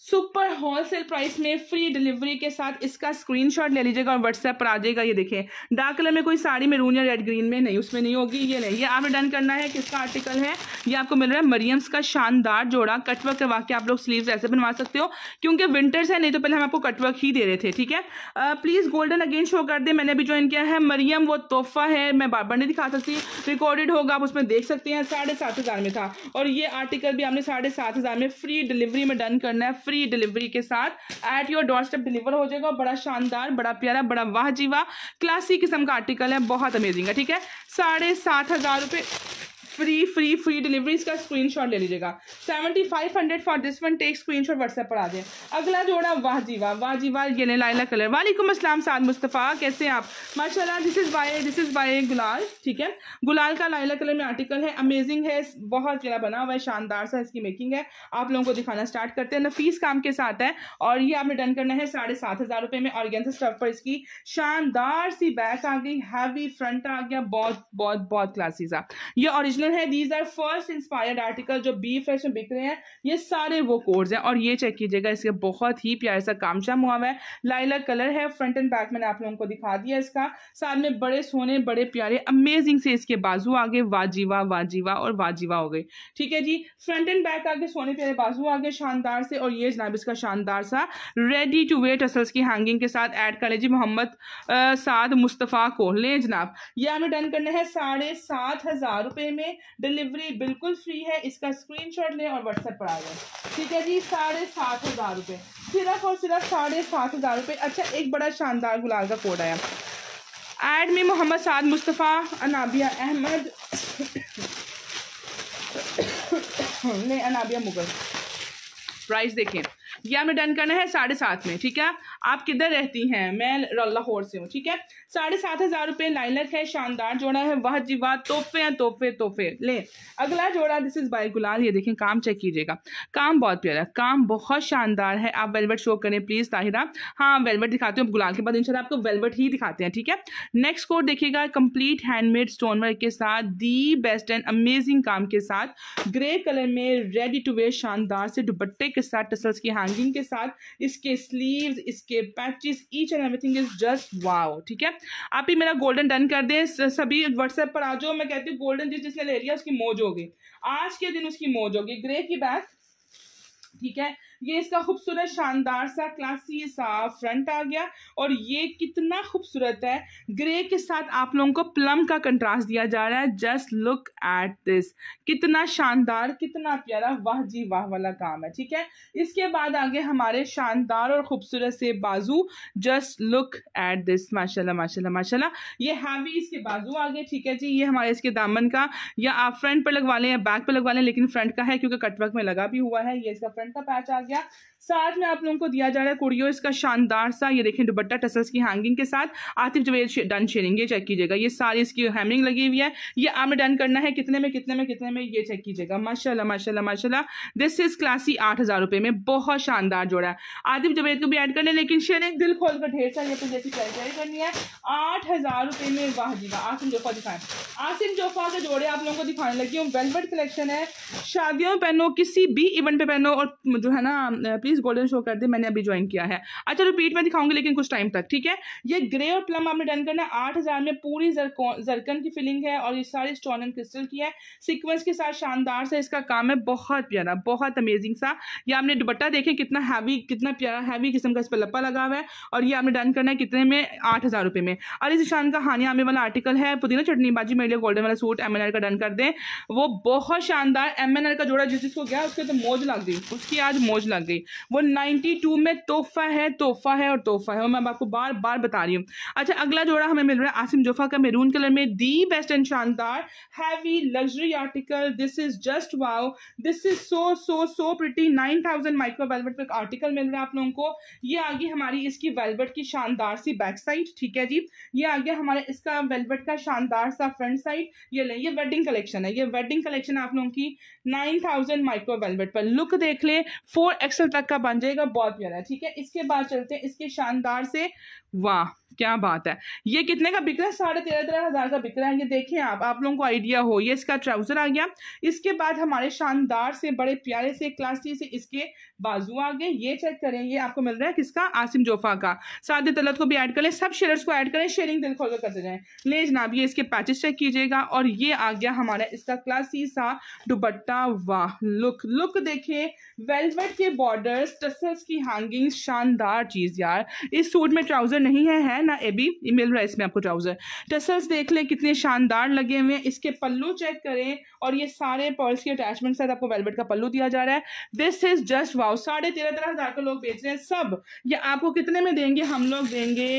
सुपर होलसेल प्राइस में फ्री डिलीवरी के साथ इसका स्क्रीनशॉट ले लीजिएगा और व्हाट्सएप पर आ जाएगा ये देखें डार्क कलर में कोई साड़ी मेरून या रेड ग्रीन में नहीं उसमें नहीं होगी ये नहीं ये आपने डन करना है किसका आर्टिकल है ये आपको मिल रहा है मरियम्स का शानदार जोड़ा कटवर्क करवा के आप लोग स्लीव्स ऐसे बनवा सकते हो क्योंकि विंटर्स है नहीं तो पहले हम आपको कटवर्क ही दे रहे थे ठीक है प्लीज़ गोल्डन अगेन शो कर दें मैंने अभी ज्वाइन किया है मरियम वो तोहफा है मैं बार नहीं दिखा सकती रिकॉर्डेड होगा आप उसमें देख सकते हैं साढ़े सात हज़ार में था और ये आर्टिकल भी आपने साढ़े सात हज़ार में फ्री डिलीवरी में डन करना है फ्री डिलीवरी के साथ at your door step deliver हो जाएगा बड़ा शानदार बड़ा प्यारा बड़ा वाह जीवा क्लासी किस्म का आर्टिकल है बहुत अमेजिंग है ठीक है साढ़े सात हज़ार रुपये free free free delivery screen screenshot ले लीजिएगा seventy five hundred for this one take screenshot WhatsApp पर आ जाए अगला जोड़ा वाह जीवा वाह जीवा ये ले लाइला कलर वालेकुम असलम साद मुस्तफ़ा कैसे हैं आप माशाल्लाह this is by this is by Gulaal ठीक है गुलाल का लाइला कलर में आर्टिकल है अमेजिंग है बहुत जरा बना हुआ है शानदार सा इसकी मेकिंग है आप लोगों को दिखाना स्टार्ट करते हैं नफीस काम के साथ है और ये आपने डन करना है साढ़े सात हज़ार रुपये में और स्टफ पर इसकी शानदार सी बैक आ गई हैवी फ्रंट आ गया बहुत बहुत बहुत क्लासीज आ ये ऑरिजिनल आर्टिकल है these are first inspired article जो बी फ्रेश में बिक रहे हैं ये सारे वो कोर्स हैं और ये चेक कीजिएगा इसके बहुत ही प्यार सा काम शाम हुआ है लाइला कलर है फ्रंट एंड बैक मैंने आप लोगों को दिखा दिया इसका साथ में बड़े सोने बड़े प्यारे अमेजिंग से इसके बाजू आगे वाजीवा वाजीवा और वाजीवा हो गए ठीक है जी फ्रंट एंड बैक आगे सोने प्यारे बाजू आगे शानदार से और ये जनाब इसका शानदार सा रेडी टू वेट टसल्स की हैंगिंग के साथ एड कर लीजिए मोहम्मद साद मुस्तफ़ा को ले जनाब यह हमें डन करना है साढ़े सात हज़ार रुपए में डिलीवरी बिल्कुल फ्री है इसका स्क्रीनशॉट लें और व्हाट्सएप पर आ जाए ठीक है जी साढ़े सात हज़ार रुपये सिर्फ और सिर्फ साढ़े सात हज़ार रुपये अच्छा एक बड़ा शानदार गुलाल का कोड आया एड में मोहम्मद साद मुस्तफ़ा अनाबिया अहमद नहीं अनाबिया मुगल प्राइस देखें यह हमें डन करना है साढ़े सात में ठीक है आप किधर रहती हैं मैं लाहौर से हूँ ठीक है साढ़े सात हज़ार रुपए लाइनर है शानदार जोड़ा है वह जी वाह तोहफे हैं तोहफे तोहफे ले अगला जोड़ा दिस इज़ बाई गुलाल ये देखें काम चेक कीजिएगा काम बहुत प्यारा काम बहुत शानदार है आप वेलवेट शो करें प्लीज़ ताहिरा हाँ वेलवेट दिखाते हैं गुलाल के बाद इंशाल्लाह आपको वेलवेट ही दिखाते हैं ठीक है नेक्स्ट कोड देखिएगा कंप्लीट हैंडमेड स्टोन वर्क के साथ दी बेस्ट एंड अमेजिंग काम के साथ ग्रे कलर में रेडी टू वेयर शानदार से दुपट्टे के साथ टसल्स की हैंगिंग के साथ इसके स्लीव्स इसके स्केप patches each and everything is just wow ठीक है आप ही मेरा गोल्डन डन कर दें सभी व्हाट्सएप पर आ जाओ मैं कहती हूँ गोल्डन जिस जिसने ले लिया उसकी मौज होगी आज के दिन उसकी मौज होगी ग्रे की बैग ठीक है ये इसका खूबसूरत शानदार सा क्लासी सा फ्रंट आ गया और ये कितना खूबसूरत है ग्रे के साथ आप लोगों को प्लम का कंट्रास्ट दिया जा रहा है जस्ट लुक एट दिस कितना शानदार कितना प्यारा वाह जी वाह वाला काम है ठीक है इसके बाद आगे हमारे शानदार और खूबसूरत से बाजू जस्ट लुक एट दिस माशाला माशा माशा ये हैवी इसके बाजू आ गए ठीक है जी ये हमारे इसके दामन का या आप फ्रंट पर लगवा लें या बैक पर लगवा लें लेकिन फ्रंट का है क्योंकि कटवर्क में लगा भी हुआ है ये इसका फ्रंट का पैच आ गया ya साथ में आप लोगों को दिया जा रहा है कुड़ियों इसका शानदार सा ये देखें दुबट्टा टसल्स की हैंगिंग के साथ आतिफ जवेद डन शेयरिंग ये चेक कीजिएगा ये सारी इसकी हैमिंग लगी हुई है ये आपने डन करना है कितने में कितने में कितने में ये चेक कीजिएगा माशाल्लाह माशाल्लाह माशाल्लाह दिस इज क्लासी आठ हज़ार रुपये में बहुत शानदार जोड़ा है आतिफ जवेद को भी ऐड करना है लेकिन शेयरिंग दिल खोल कर ढेर सारी अपनी जैसी कैरी करनी है आठ हज़ार रुपये में वाह जी आसिम जोफा दिखाएं आसिम जोफा के जोड़े आप लोगों को दिखाने लगी हूँ वेलवेट कलेक्शन है शादियों में पहनो किसी भी इवेंट पर पहनो और जो है ना प्लीज़ गोल्डन शो कर दे मैंने अभी ज्वाइन किया है अच्छा रिपीट में दिखाऊंगी लेकिन कुछ टाइम तक ठीक है ये ग्रे और प्लम आपने डन करना है आठ हज़ार में पूरी जरकन की फिलिंग है और ये सारी स्टोन एंड क्रिस्टल की है सिक्वेंस के साथ शानदार सा इसका काम है बहुत प्यारा बहुत अमेजिंग सा ये आपने दुपट्टा देखें कितना हैवी कितना प्यारा हैवी किस्म का इस पर लप्पा लगा हुआ है और ये आपने डन करना है कितने में आठ हज़ार रुपये में और इस शान का हानिया आमे वाला आर्टिकल है पुदीना चटनी बाजी मेरे लिए गोल्डन वाला सूट एम का डन कर दें वो बहुत शानदार एम का जोड़ा जिस जिसको गया उसके तो मौज लग गई उसकी आज मौज लग गई वो नाइन्टी टू में तोहफा है तोहफा है और तोहफा है और मैं आपको बार बार बता रही हूँ अच्छा अगला जोड़ा हमें मिल रहा है आसिम जोफा का मेरून कलर में दी बेस्ट एंड शानदार heavy luxury article this is just wow this is so so so pretty nine thousand micro velvet पर आर्टिकल मिल रहा है आप लोगों को ये आ गई हमारी इसकी वेलवेट की शानदार सी बैक साइड ठीक है जी ये आ गया हमारे इसका वेलवेट का शानदार सा फ्रंट साइड ये ले ये वेडिंग कलेक्शन है ये वेडिंग कलेक्शन आप लोगों की नाइन थाउजेंड माइक्रो वेलवेट पर लुक देख ले फोर एक्सल तक का बन जाएगा बहुत प्यारा ठीक है इसके बाद चलते हैं इसके शानदार से वाह क्या बात है ये कितने का बिक रहा है साढ़े तेरह तेरह हज़ार का बिक रहा है ये देखें आप आप लोगों को आइडिया हो ये इसका ट्राउज़र आ गया इसके बाद हमारे शानदार से बड़े प्यारे से क्लासी से इसके बाजू आ गए ये चेक करें ये आपको मिल रहा है किसका आसिम जोफा का सादे तलत को भी ऐड करें सब शेयर्स को ऐड करें शेयरिंग दिल खोल कर करते जाएँ ले जनाब ये इसके पैचेस चेक कीजिएगा और ये आ गया हमारा इसका क्लासी सा दुपट्टा वाह लुक लुक देखें वेलवेट के बॉर्डर टसल्स की हैंगिंग शानदार चीज़ यार इस सूट में ट्राउज़र ट्राउज़र नहीं है है ना ए बी ये मिल रहा है इसमें आपको ट्राउज़र टसल्स देख लें कितने शानदार लगे हुए हैं इसके पल्लू चेक करें और ये सारे पर्ल्स के अटैचमेंट साथ आपको वेलवेट का पल्लू दिया जा रहा है दिस इज जस्ट वाउ साढ़े तेरह तेरह हज़ार के लोग बेच रहे हैं सब ये आपको कितने में देंगे हम लोग देंगे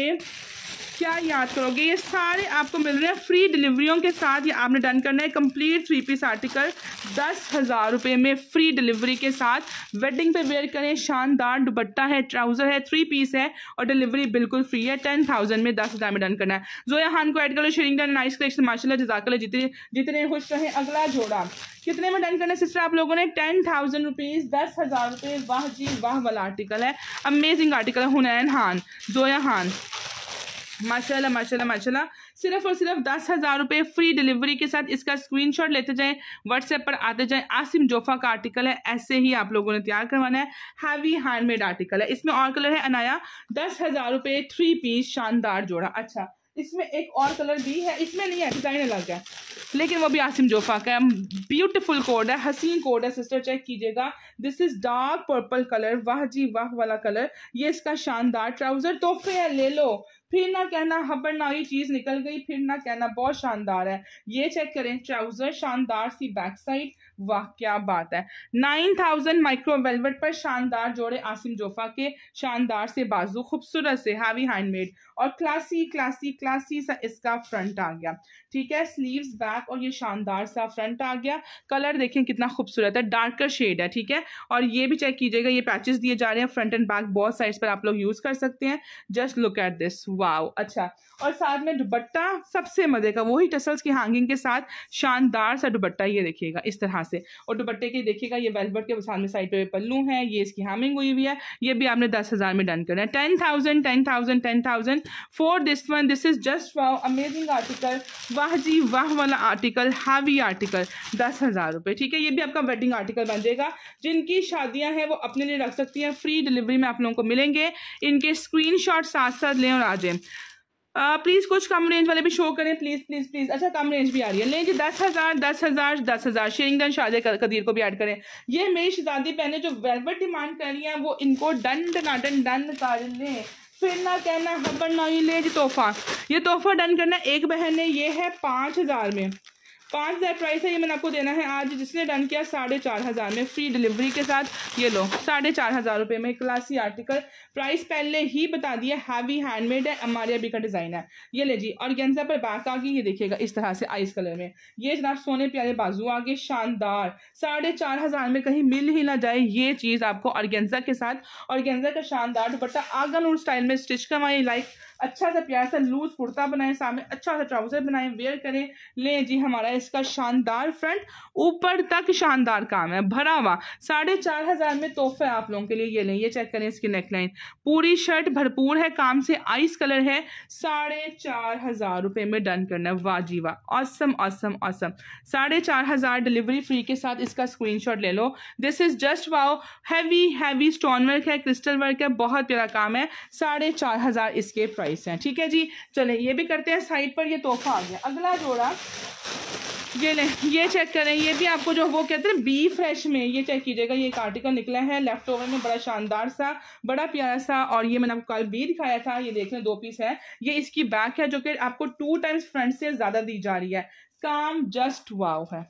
क्या याद करोगे ये सारे आपको मिल रहे हैं फ्री डिलीवरियों के साथ ये आपने डन करना है कंप्लीट थ्री पीस आर्टिकल दस हज़ार रुपये में फ्री डिलीवरी के साथ वेडिंग पे वेयर करें शानदार दुपट्टा है ट्राउज़र है थ्री पीस है और डिलीवरी बिल्कुल फ्री है टेन थाउजेंड में दस हज़ार में डन करना है जोया हान को ऐड करो शरिंगटन नाइस कलेक्शन माशाला जजाकल जितने जितने खुश रहें अगला जोड़ा कितने में डन करना है सिस्टर आप लोगों ने टेन थाउजेंड रुपीज़ दस हज़ार रुपये वाह जी वाह वाला आर्टिकल है अमेजिंग आर्टिकल है हुनैन हान जोया हान माशाल्लाह माशाल्लाह माशाल्लाह सिर्फ और सिर्फ दस हज़ार रुपये फ्री डिलीवरी के साथ इसका स्क्रीनशॉट लेते जाएं व्हाट्सएप पर आते जाएं आसिम जोफा का आर्टिकल है ऐसे ही आप लोगों ने तैयार करवाना है हैवी हैंडमेड आर्टिकल है इसमें और कलर है अनाया दस हज़ार रुपये थ्री पीस शानदार जोड़ा अच्छा इसमें एक और कलर भी है इसमें नहीं है डिज़ाइन अलग है लेकिन वो भी आसिम जोफा का ब्यूटीफुल कोड है हसीन कोड है सिस्टर चेक कीजिएगा this is dark purple colour वाह जी वाह वाला कलर ये इसका शानदार ट्राउज़र तोहफे है ले लो फिर ना कहना हबर ना ये चीज़ निकल गई फिर ना कहना बहुत शानदार है ये चेक करें ट्राउज़र शानदार सी बैक साइड वाह क्या बात है नाइन थाउजेंड माइक्रो वेलवेट पर शानदार जोड़े आसिम जोफा के शानदार से बाजू खूबसूरत से हैवी हैंडमेड और क्लासी क्लासी क्लासी सा इसका फ्रंट आ गया ठीक है स्लीव्स बैक और ये शानदार सा फ्रंट आ गया कलर देखें कितना खूबसूरत है डार्कर शेड है ठीक है और ये भी चेक कीजिएगा ये पैचेस दिए जा रहे हैं फ्रंट एंड बैक बहुत साइड्स पर आप लोग यूज़ कर सकते हैं just look at this wow अच्छा और साथ में दुबट्टा सबसे मजे का वही टसल्स की हैंगिंग के साथ शानदार सा दुबट्टा ये देखिएगा इस तरह से और दुपट्टे की देखिएगा ये वेलवेट के सामने साइड पे पल्लू है ये इसकी हैमिंग हुई हुई है ये भी आपने दस हज़ार में डन करना है ten thousand ten thousand ten thousand for this one this is just wow amazing article वाह जी वाह वाला आर्टिकल हावी आर्टिकल दस हज़ार रुपये ठीक है ये भी आपका वेडिंग आर्टिकल बन जाएगा जिनकी शादियाँ हैं वो अपने लिए रख सकती हैं फ्री डिलीवरी में आप लोगों को मिलेंगे इनके स्क्रीन साथ साथ लें और आ जाए प्लीज़ कुछ कम रेंज वाले भी शो करें प्लीज़ प्लीज़ प्लीज़ अच्छा कम रेंज भी आ रही है लें जी दस हज़ार दस हज़ार दस हज़ार शेरिंगडन शाहजह कदीर को भी ऐड करें ये मेरी शहजादी पहने जो वेलवेट डिमांड कर रही हैं वो इनको डन डनाडन डन कर लें फिर ना कहना हब्बन ना ही ले जी तोहफ़ा ये तोहफ़ा डन करना एक बहन ने ये है पाँच हज़ार में पाँच हज़ार प्राइस है ये मैंने आपको देना है आज जिसने डन किया साढ़े चार हज़ार में फ्री डिलीवरी के साथ ये लो साढ़े चार हज़ार रुपये में क्लासी आर्टिकल प्राइस पहले ही बता दिया हैवी हैंडमेड है अमारिया अभी का डिज़ाइन है ये ले जी और गेंजा पर बाक आ गई ये देखिएगा इस तरह से आइस कलर में ये जनाब सोने प्यारे बाजू आ गए शानदार साढ़े चार हज़ार में कहीं मिल ही ना जाए ये चीज़ आपको गेंजा के साथ गेंजा का शानदार दुपट्टा आगन स्टाइल में स्टिच करवाई लाइक अच्छा सा प्यार सा लूज कुर्ता बनाएं सामने अच्छा सा ट्राउज़र बनाएं वेयर करें ले जी हमारा इसका शानदार फ्रंट ऊपर तक शानदार काम है भरा हुआ साढ़े चार हज़ार में तोहफा है आप लोगों के लिए ये लें ये चेक करें इसकी नेकलाइन पूरी शर्ट भरपूर है काम से आइस कलर है साढ़े चार हज़ार रुपये में डन करना है वाह जी वाह औसम औसम औसम साढ़े चार हज़ार डिलीवरी फ्री के साथ इसका शॉट ले लो this is just wow heavy heavy stone work है क्रिस्टल वर्क है बहुत प्यारा काम है साढ़े चार हज़ार इसके प्राइस प्राइस है ठीक है जी चले ये भी करते हैं साइड पर ये तोहफा आ गया अगला जोड़ा ये ले ये चेक करें ये भी आपको जो वो कहते हैं बी फ्रेश में ये चेक कीजिएगा ये एक आर्टिकल निकला है लेफ्ट ओवर में बड़ा शानदार सा बड़ा प्यारा सा और ये मैंने आपको कल बी दिखाया था ये देख लें दो पीस है ये इसकी बैक है जो कि आपको टू टाइम्स फ्रंट से ज़्यादा दी जा रही है काम जस्ट वाव है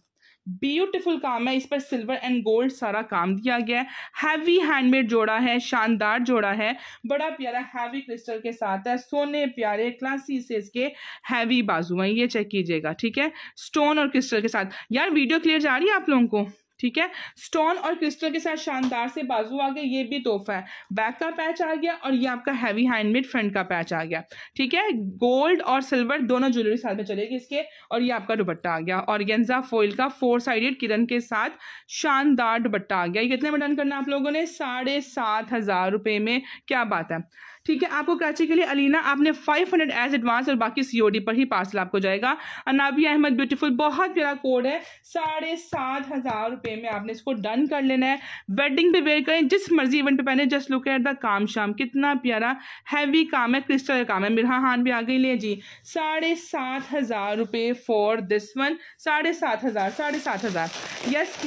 ब्यूटिफुल काम है इस पर सिल्वर एंड गोल्ड सारा काम दिया गया है हैवी हैंडमेड जोड़ा है शानदार जोड़ा है बड़ा प्यारा हैवी क्रिस्टल के साथ है सोने प्यारे क्लासी से इसके हैवी बाजू हैं ये चेक कीजिएगा ठीक है स्टोन और क्रिस्टल के साथ यार वीडियो क्लियर जा रही है आप लोगों को ठीक है स्टोन और क्रिस्टल के साथ शानदार से बाजू आ गए ये भी तोहफा है बैक का पैच आ गया और ये आपका हैवी हैंडमेड फ्रंट का पैच आ गया ठीक है गोल्ड और सिल्वर दोनों ज्वेलरी साथ में चलेगी इसके और ये आपका दुपट्टा आ गया और गेंजा फोइल का फोर साइडेड किरण के साथ शानदार दुपट्टा आ गया ये कितने में डन करना आप लोगों ने साढ़े सात हजार रुपये में क्या बात है ठीक है आपको कराची के लिए अलीना आपने 500 एज एडवांस और बाकी सीओडी पर ही पार्सल आपको जाएगा अनाबी अहमद ब्यूटीफुल बहुत प्यारा कोड है साढ़े सात हज़ार रुपये में आपने इसको डन कर लेना है वेडिंग पे वेयर करें जिस मर्जी इवेंट पे पहने जस्ट लुक एट द काम शाम कितना प्यारा हैवी काम है क्रिस्टल काम है मिरहा हान भी आ गई ले जी साढ़े सात हज़ार रुपये फॉर दिस वन साढ़े सात हज़ार साढ़े सात हज़ार यस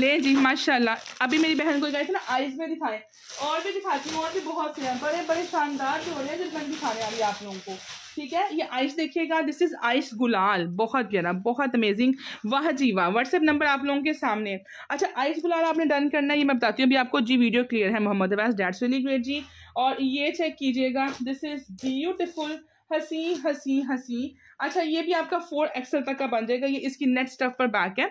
ले जी माशाल्लाह अभी मेरी बहन को गए थे ना आइस में दिखाएं और भी दिखाती हूँ और भी बहुत से हैं बड़े बड़े शानदार जो हो रहे हैं जो मैं दिखाने वाली आप लोगों को ठीक है ये आइस देखिएगा दिस इज़ आइस गुलाल बहुत गहरा बहुत अमेजिंग वाह जी वाह व्हाट्सएप नंबर आप लोगों के सामने अच्छा आइस गुलाल आपने डन करना है ये मैं बताती हूँ अभी आपको जी वीडियो क्लियर है Mohammad Awais that's really great जी और ये चेक कीजिएगा दिस इज़ ब्यूटिफुल हसी हसी हसी अच्छा ये भी आपका फोर एक्सल तक का बन जाएगा ये इसकी नेट स्टफ पर बैक है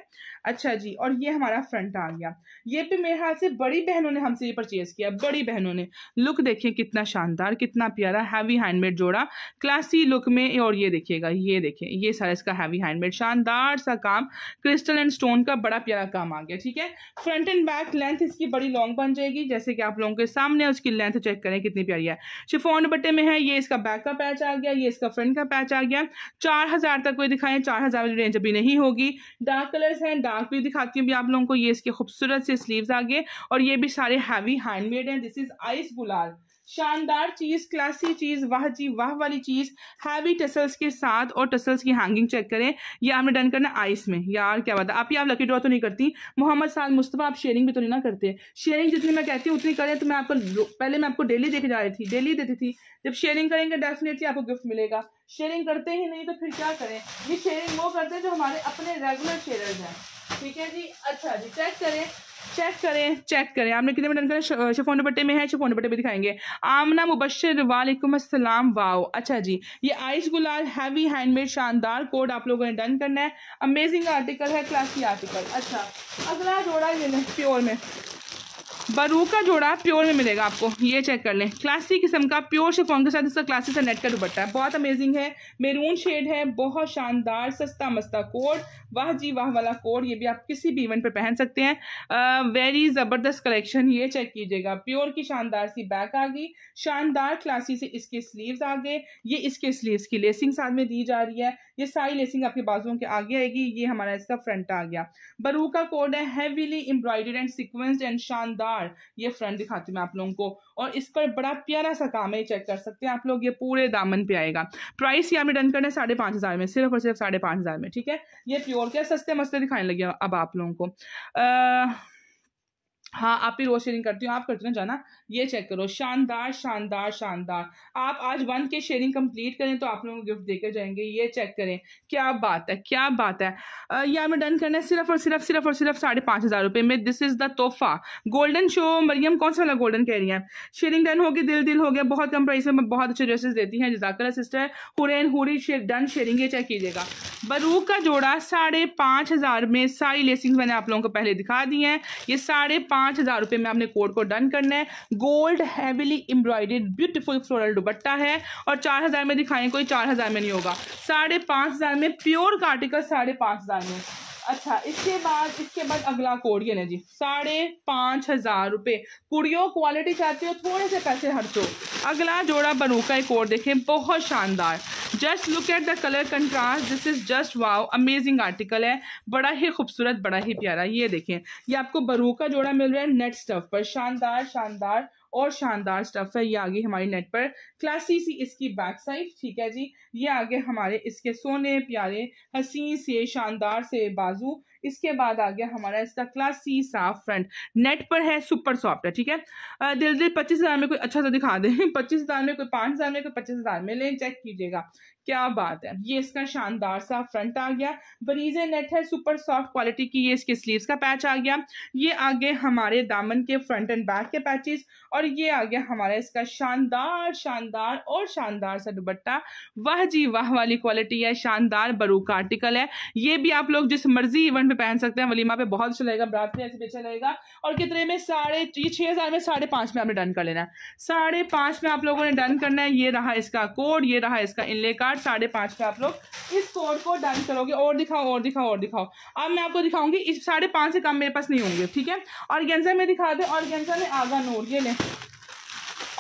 अच्छा जी और ये हमारा फ्रंट आ गया ये भी मेरे हाथ से बड़ी बहनों ने हमसे ये परचेज किया बड़ी बहनों ने लुक देखिए कितना शानदार कितना प्यारा हैवी हैंडमेड जोड़ा क्लासी लुक में और ये देखिएगा ये देखें ये सारा इसका हैवी हैंडमेड शानदार सा काम क्रिस्टल एंड स्टोन का बड़ा प्यारा काम आ गया ठीक है फ्रंट एंड बैक लेंथ इसकी बड़ी लॉन्ग बन जाएगी जैसे कि आप लोगों के सामने उसकी लेंथ चेक करें कितनी प्यारी है शिफोन बट्टे में है ये इसका बैक का पैच आ गया ये इसका फ्रंट का पैच आ गया चार हजार तक कोई दिखाएं चार हजार रेंज अभी नहीं होगी डार्क कलर्स हैं डार्क फ्राक भी दिखाती हूँ भी आप लोगों को ये इसके खूबसूरत से स्लीव्स आ गए और ये भी सारे हैवी हैंडमेड हैं दिस इज आइस गुलाल शानदार चीज़ क्लासी चीज़ वाह जी वाह वाली चीज़ हैवी टसल्स के साथ और टसल्स की हैंगिंग चेक करें ये आपने डन करना आइस में यार क्या बात है आप ही आप लकी ड्रॉ तो नहीं करती मोहम्मद साल मुस्तफ़ा आप शेयरिंग भी तो नहीं ना करते शेयरिंग जितनी मैं कहती हूँ उतनी करें तो मैं आपको पहले मैं आपको डेली देखे जा रही थी डेली देती थी जब शेयरिंग करेंगे डेफिनेटली आपको गिफ्ट मिलेगा शेयरिंग करते ही नहीं तो फिर क्या करें ये शेयरिंग वो करते हैं जो हमारे अपने रेगुलर शेयर हैं ठीक है जी अच्छा जी चेक करें चेक करें चेक करें आपने कितने में डन करें शिफोन दुपट्टे में है शिफोन दुपट्टे में दिखाएंगे आमना मुबशर वालेकुम अस्सलाम वाओ अच्छा जी ये आइस गुलाल हैवी हैंडमेड शानदार कोड आप लोगों ने डन करना है अमेजिंग आर्टिकल है क्लासी आर्टिकल अच्छा अगला जोड़ा ये प्योर में बरू का जोड़ा प्योर में मिलेगा आपको ये चेक कर लें क्लासी किस्म का प्योर शिफॉन के साथ इसका क्लासी सा नेट का दुपट्टा है बहुत अमेजिंग है मेरून शेड है बहुत शानदार सस्ता मस्ता कोड वाह जी वाह वाला कोड ये भी आप किसी भी इवेंट पे पहन सकते हैं आ, वेरी ज़बरदस्त कलेक्शन ये चेक कीजिएगा प्योर की शानदार सी बैक आ गई शानदार क्लासी से इसके स्लीव्स आ गए ये इसके स्लीव्स की लेसिंग साथ में दी जा रही है ये सारी लेसिंग आपके बाजुओं के आगे आएगी ये हमारा इसका फ्रंट आ गया बरू का कोड है heavily embroidered and sequinned and शानदार ये फ्रंट दिखाती हूँ मैं आप लोगों को और इस पर बड़ा प्यारा सा काम है चेक कर सकते हैं आप लोग ये पूरे दामन पे आएगा प्राइस ये हमें डन करना है साढ़े पाँच हज़ार में सिर्फ और सिर्फ साढ़े पाँच हज़ार में ठीक है ये प्योर क्या सस्ते मस्ते दिखाने लगे अब आप लोगों को आ, हाँ आप ही रोज शेयरिंग करती हो आप करते हो जाना ये चेक करो शानदार शानदार शानदार आप आज वन के शेयरिंग कंप्लीट करें तो आप लोगों को गिफ्ट देकर जाएंगे ये चेक करें क्या बात है क्या बात है आ, ये हमें डन करना है सिर्फ और सिर्फ सिर्फ और सिर्फ साढ़े पाँच हज़ार रुपये में दिस इज़ द तोहफा गोल्डन शो मरियम कौन सा वाला गोल्डन कह रही है शेयरिंग डन होगी दिल दिल हो गया बहुत कम प्राइस में बहुत अच्छे ड्रेसेस देती हैं जजाकर sister Hurain Huri share done sharing ये चेक कीजिएगा बरूक का जोड़ा साढ़े पाँच हज़ार में सारी लेसिंग मैंने आप लोगों को पहले दिखा दी हैं ये साढ़े पाँच पांच हज़ार रुपए में आपने कोड को डन करना है gold heavily embroidered beautiful floral dupatta है और चार हज़ार में दिखाएं कोई चार हज़ार में नहीं होगा साढ़े पांच हज़ार में प्योर कार्टिकल साढ़े पांच हज़ार में अच्छा इसके बाद इसके बाद अगला कोड ये ना जी साढ़े पाँच हज़ार रुपये कुड़ियों क्वालिटी चाहते हो थोड़े से पैसे खर्चो अगला जोड़ा का एक कोड देखें बहुत शानदार just look at the colour contrast this is just wow amazing article है बड़ा ही खूबसूरत बड़ा ही प्यारा ये देखें ये आपको बरू का जोड़ा मिल रहा है नेट स्टफ पर शानदार शानदार और शानदार स्टफ है ये आगे हमारी नेट पर क्लासी सी इसकी बैक साइड ठीक है जी ये आगे हमारे इसके सोने प्यारे हसीन से शानदार से बाजू इसके बाद आ गया हमारा इसका क्लास सी साफ फ्रंट नेट पर है सुपर सॉफ्ट है ठीक है दिल दिल पच्चीस हज़ार में कोई अच्छा सा दिखा दे [LAUGHS] पच्चीस हज़ार में कोई पांच हज़ार में कोई पच्चीस हज़ार में लें चेक कीजिएगा क्या बात है ये इसका शानदार सा फ्रंट आ गया बरीजे नेट है सुपर सॉफ्ट क्वालिटी की ये इसके स्लीव्स का पैच आ गया ये आ हमारे दामन के फ्रंट एंड बैक के पैचेस और ये आ गया हमारा इसका शानदार शानदार और शानदार सा दुबट्टा वह जी वाह वाली क्वालिटी है शानदार बरूक आर्टिकल है ये भी आप लोग जिस मर्जी इवेंट में पहन सकते हैं वलीमा पे बहुत अच्छा लगेगा ब्रांड में ऐसे भी अच्छा लगेगा और कितने में साढ़े ये छः हज़ार में साढ़े पाँच में आपने डन कर लेना है साढ़े पाँच में आप लोगों ने डन करना है ये रहा इसका कोड ये रहा इसका इनले कार्ड साढ़े पाँच में आप लोग इस कोड को डन करोगे और दिखाओ और दिखाओ और दिखाओ अब मैं आपको दिखाऊंगी इस साढ़े से कम मेरे पास नहीं होंगे ठीक है और में दिखा दे और में आगा नूर ये लें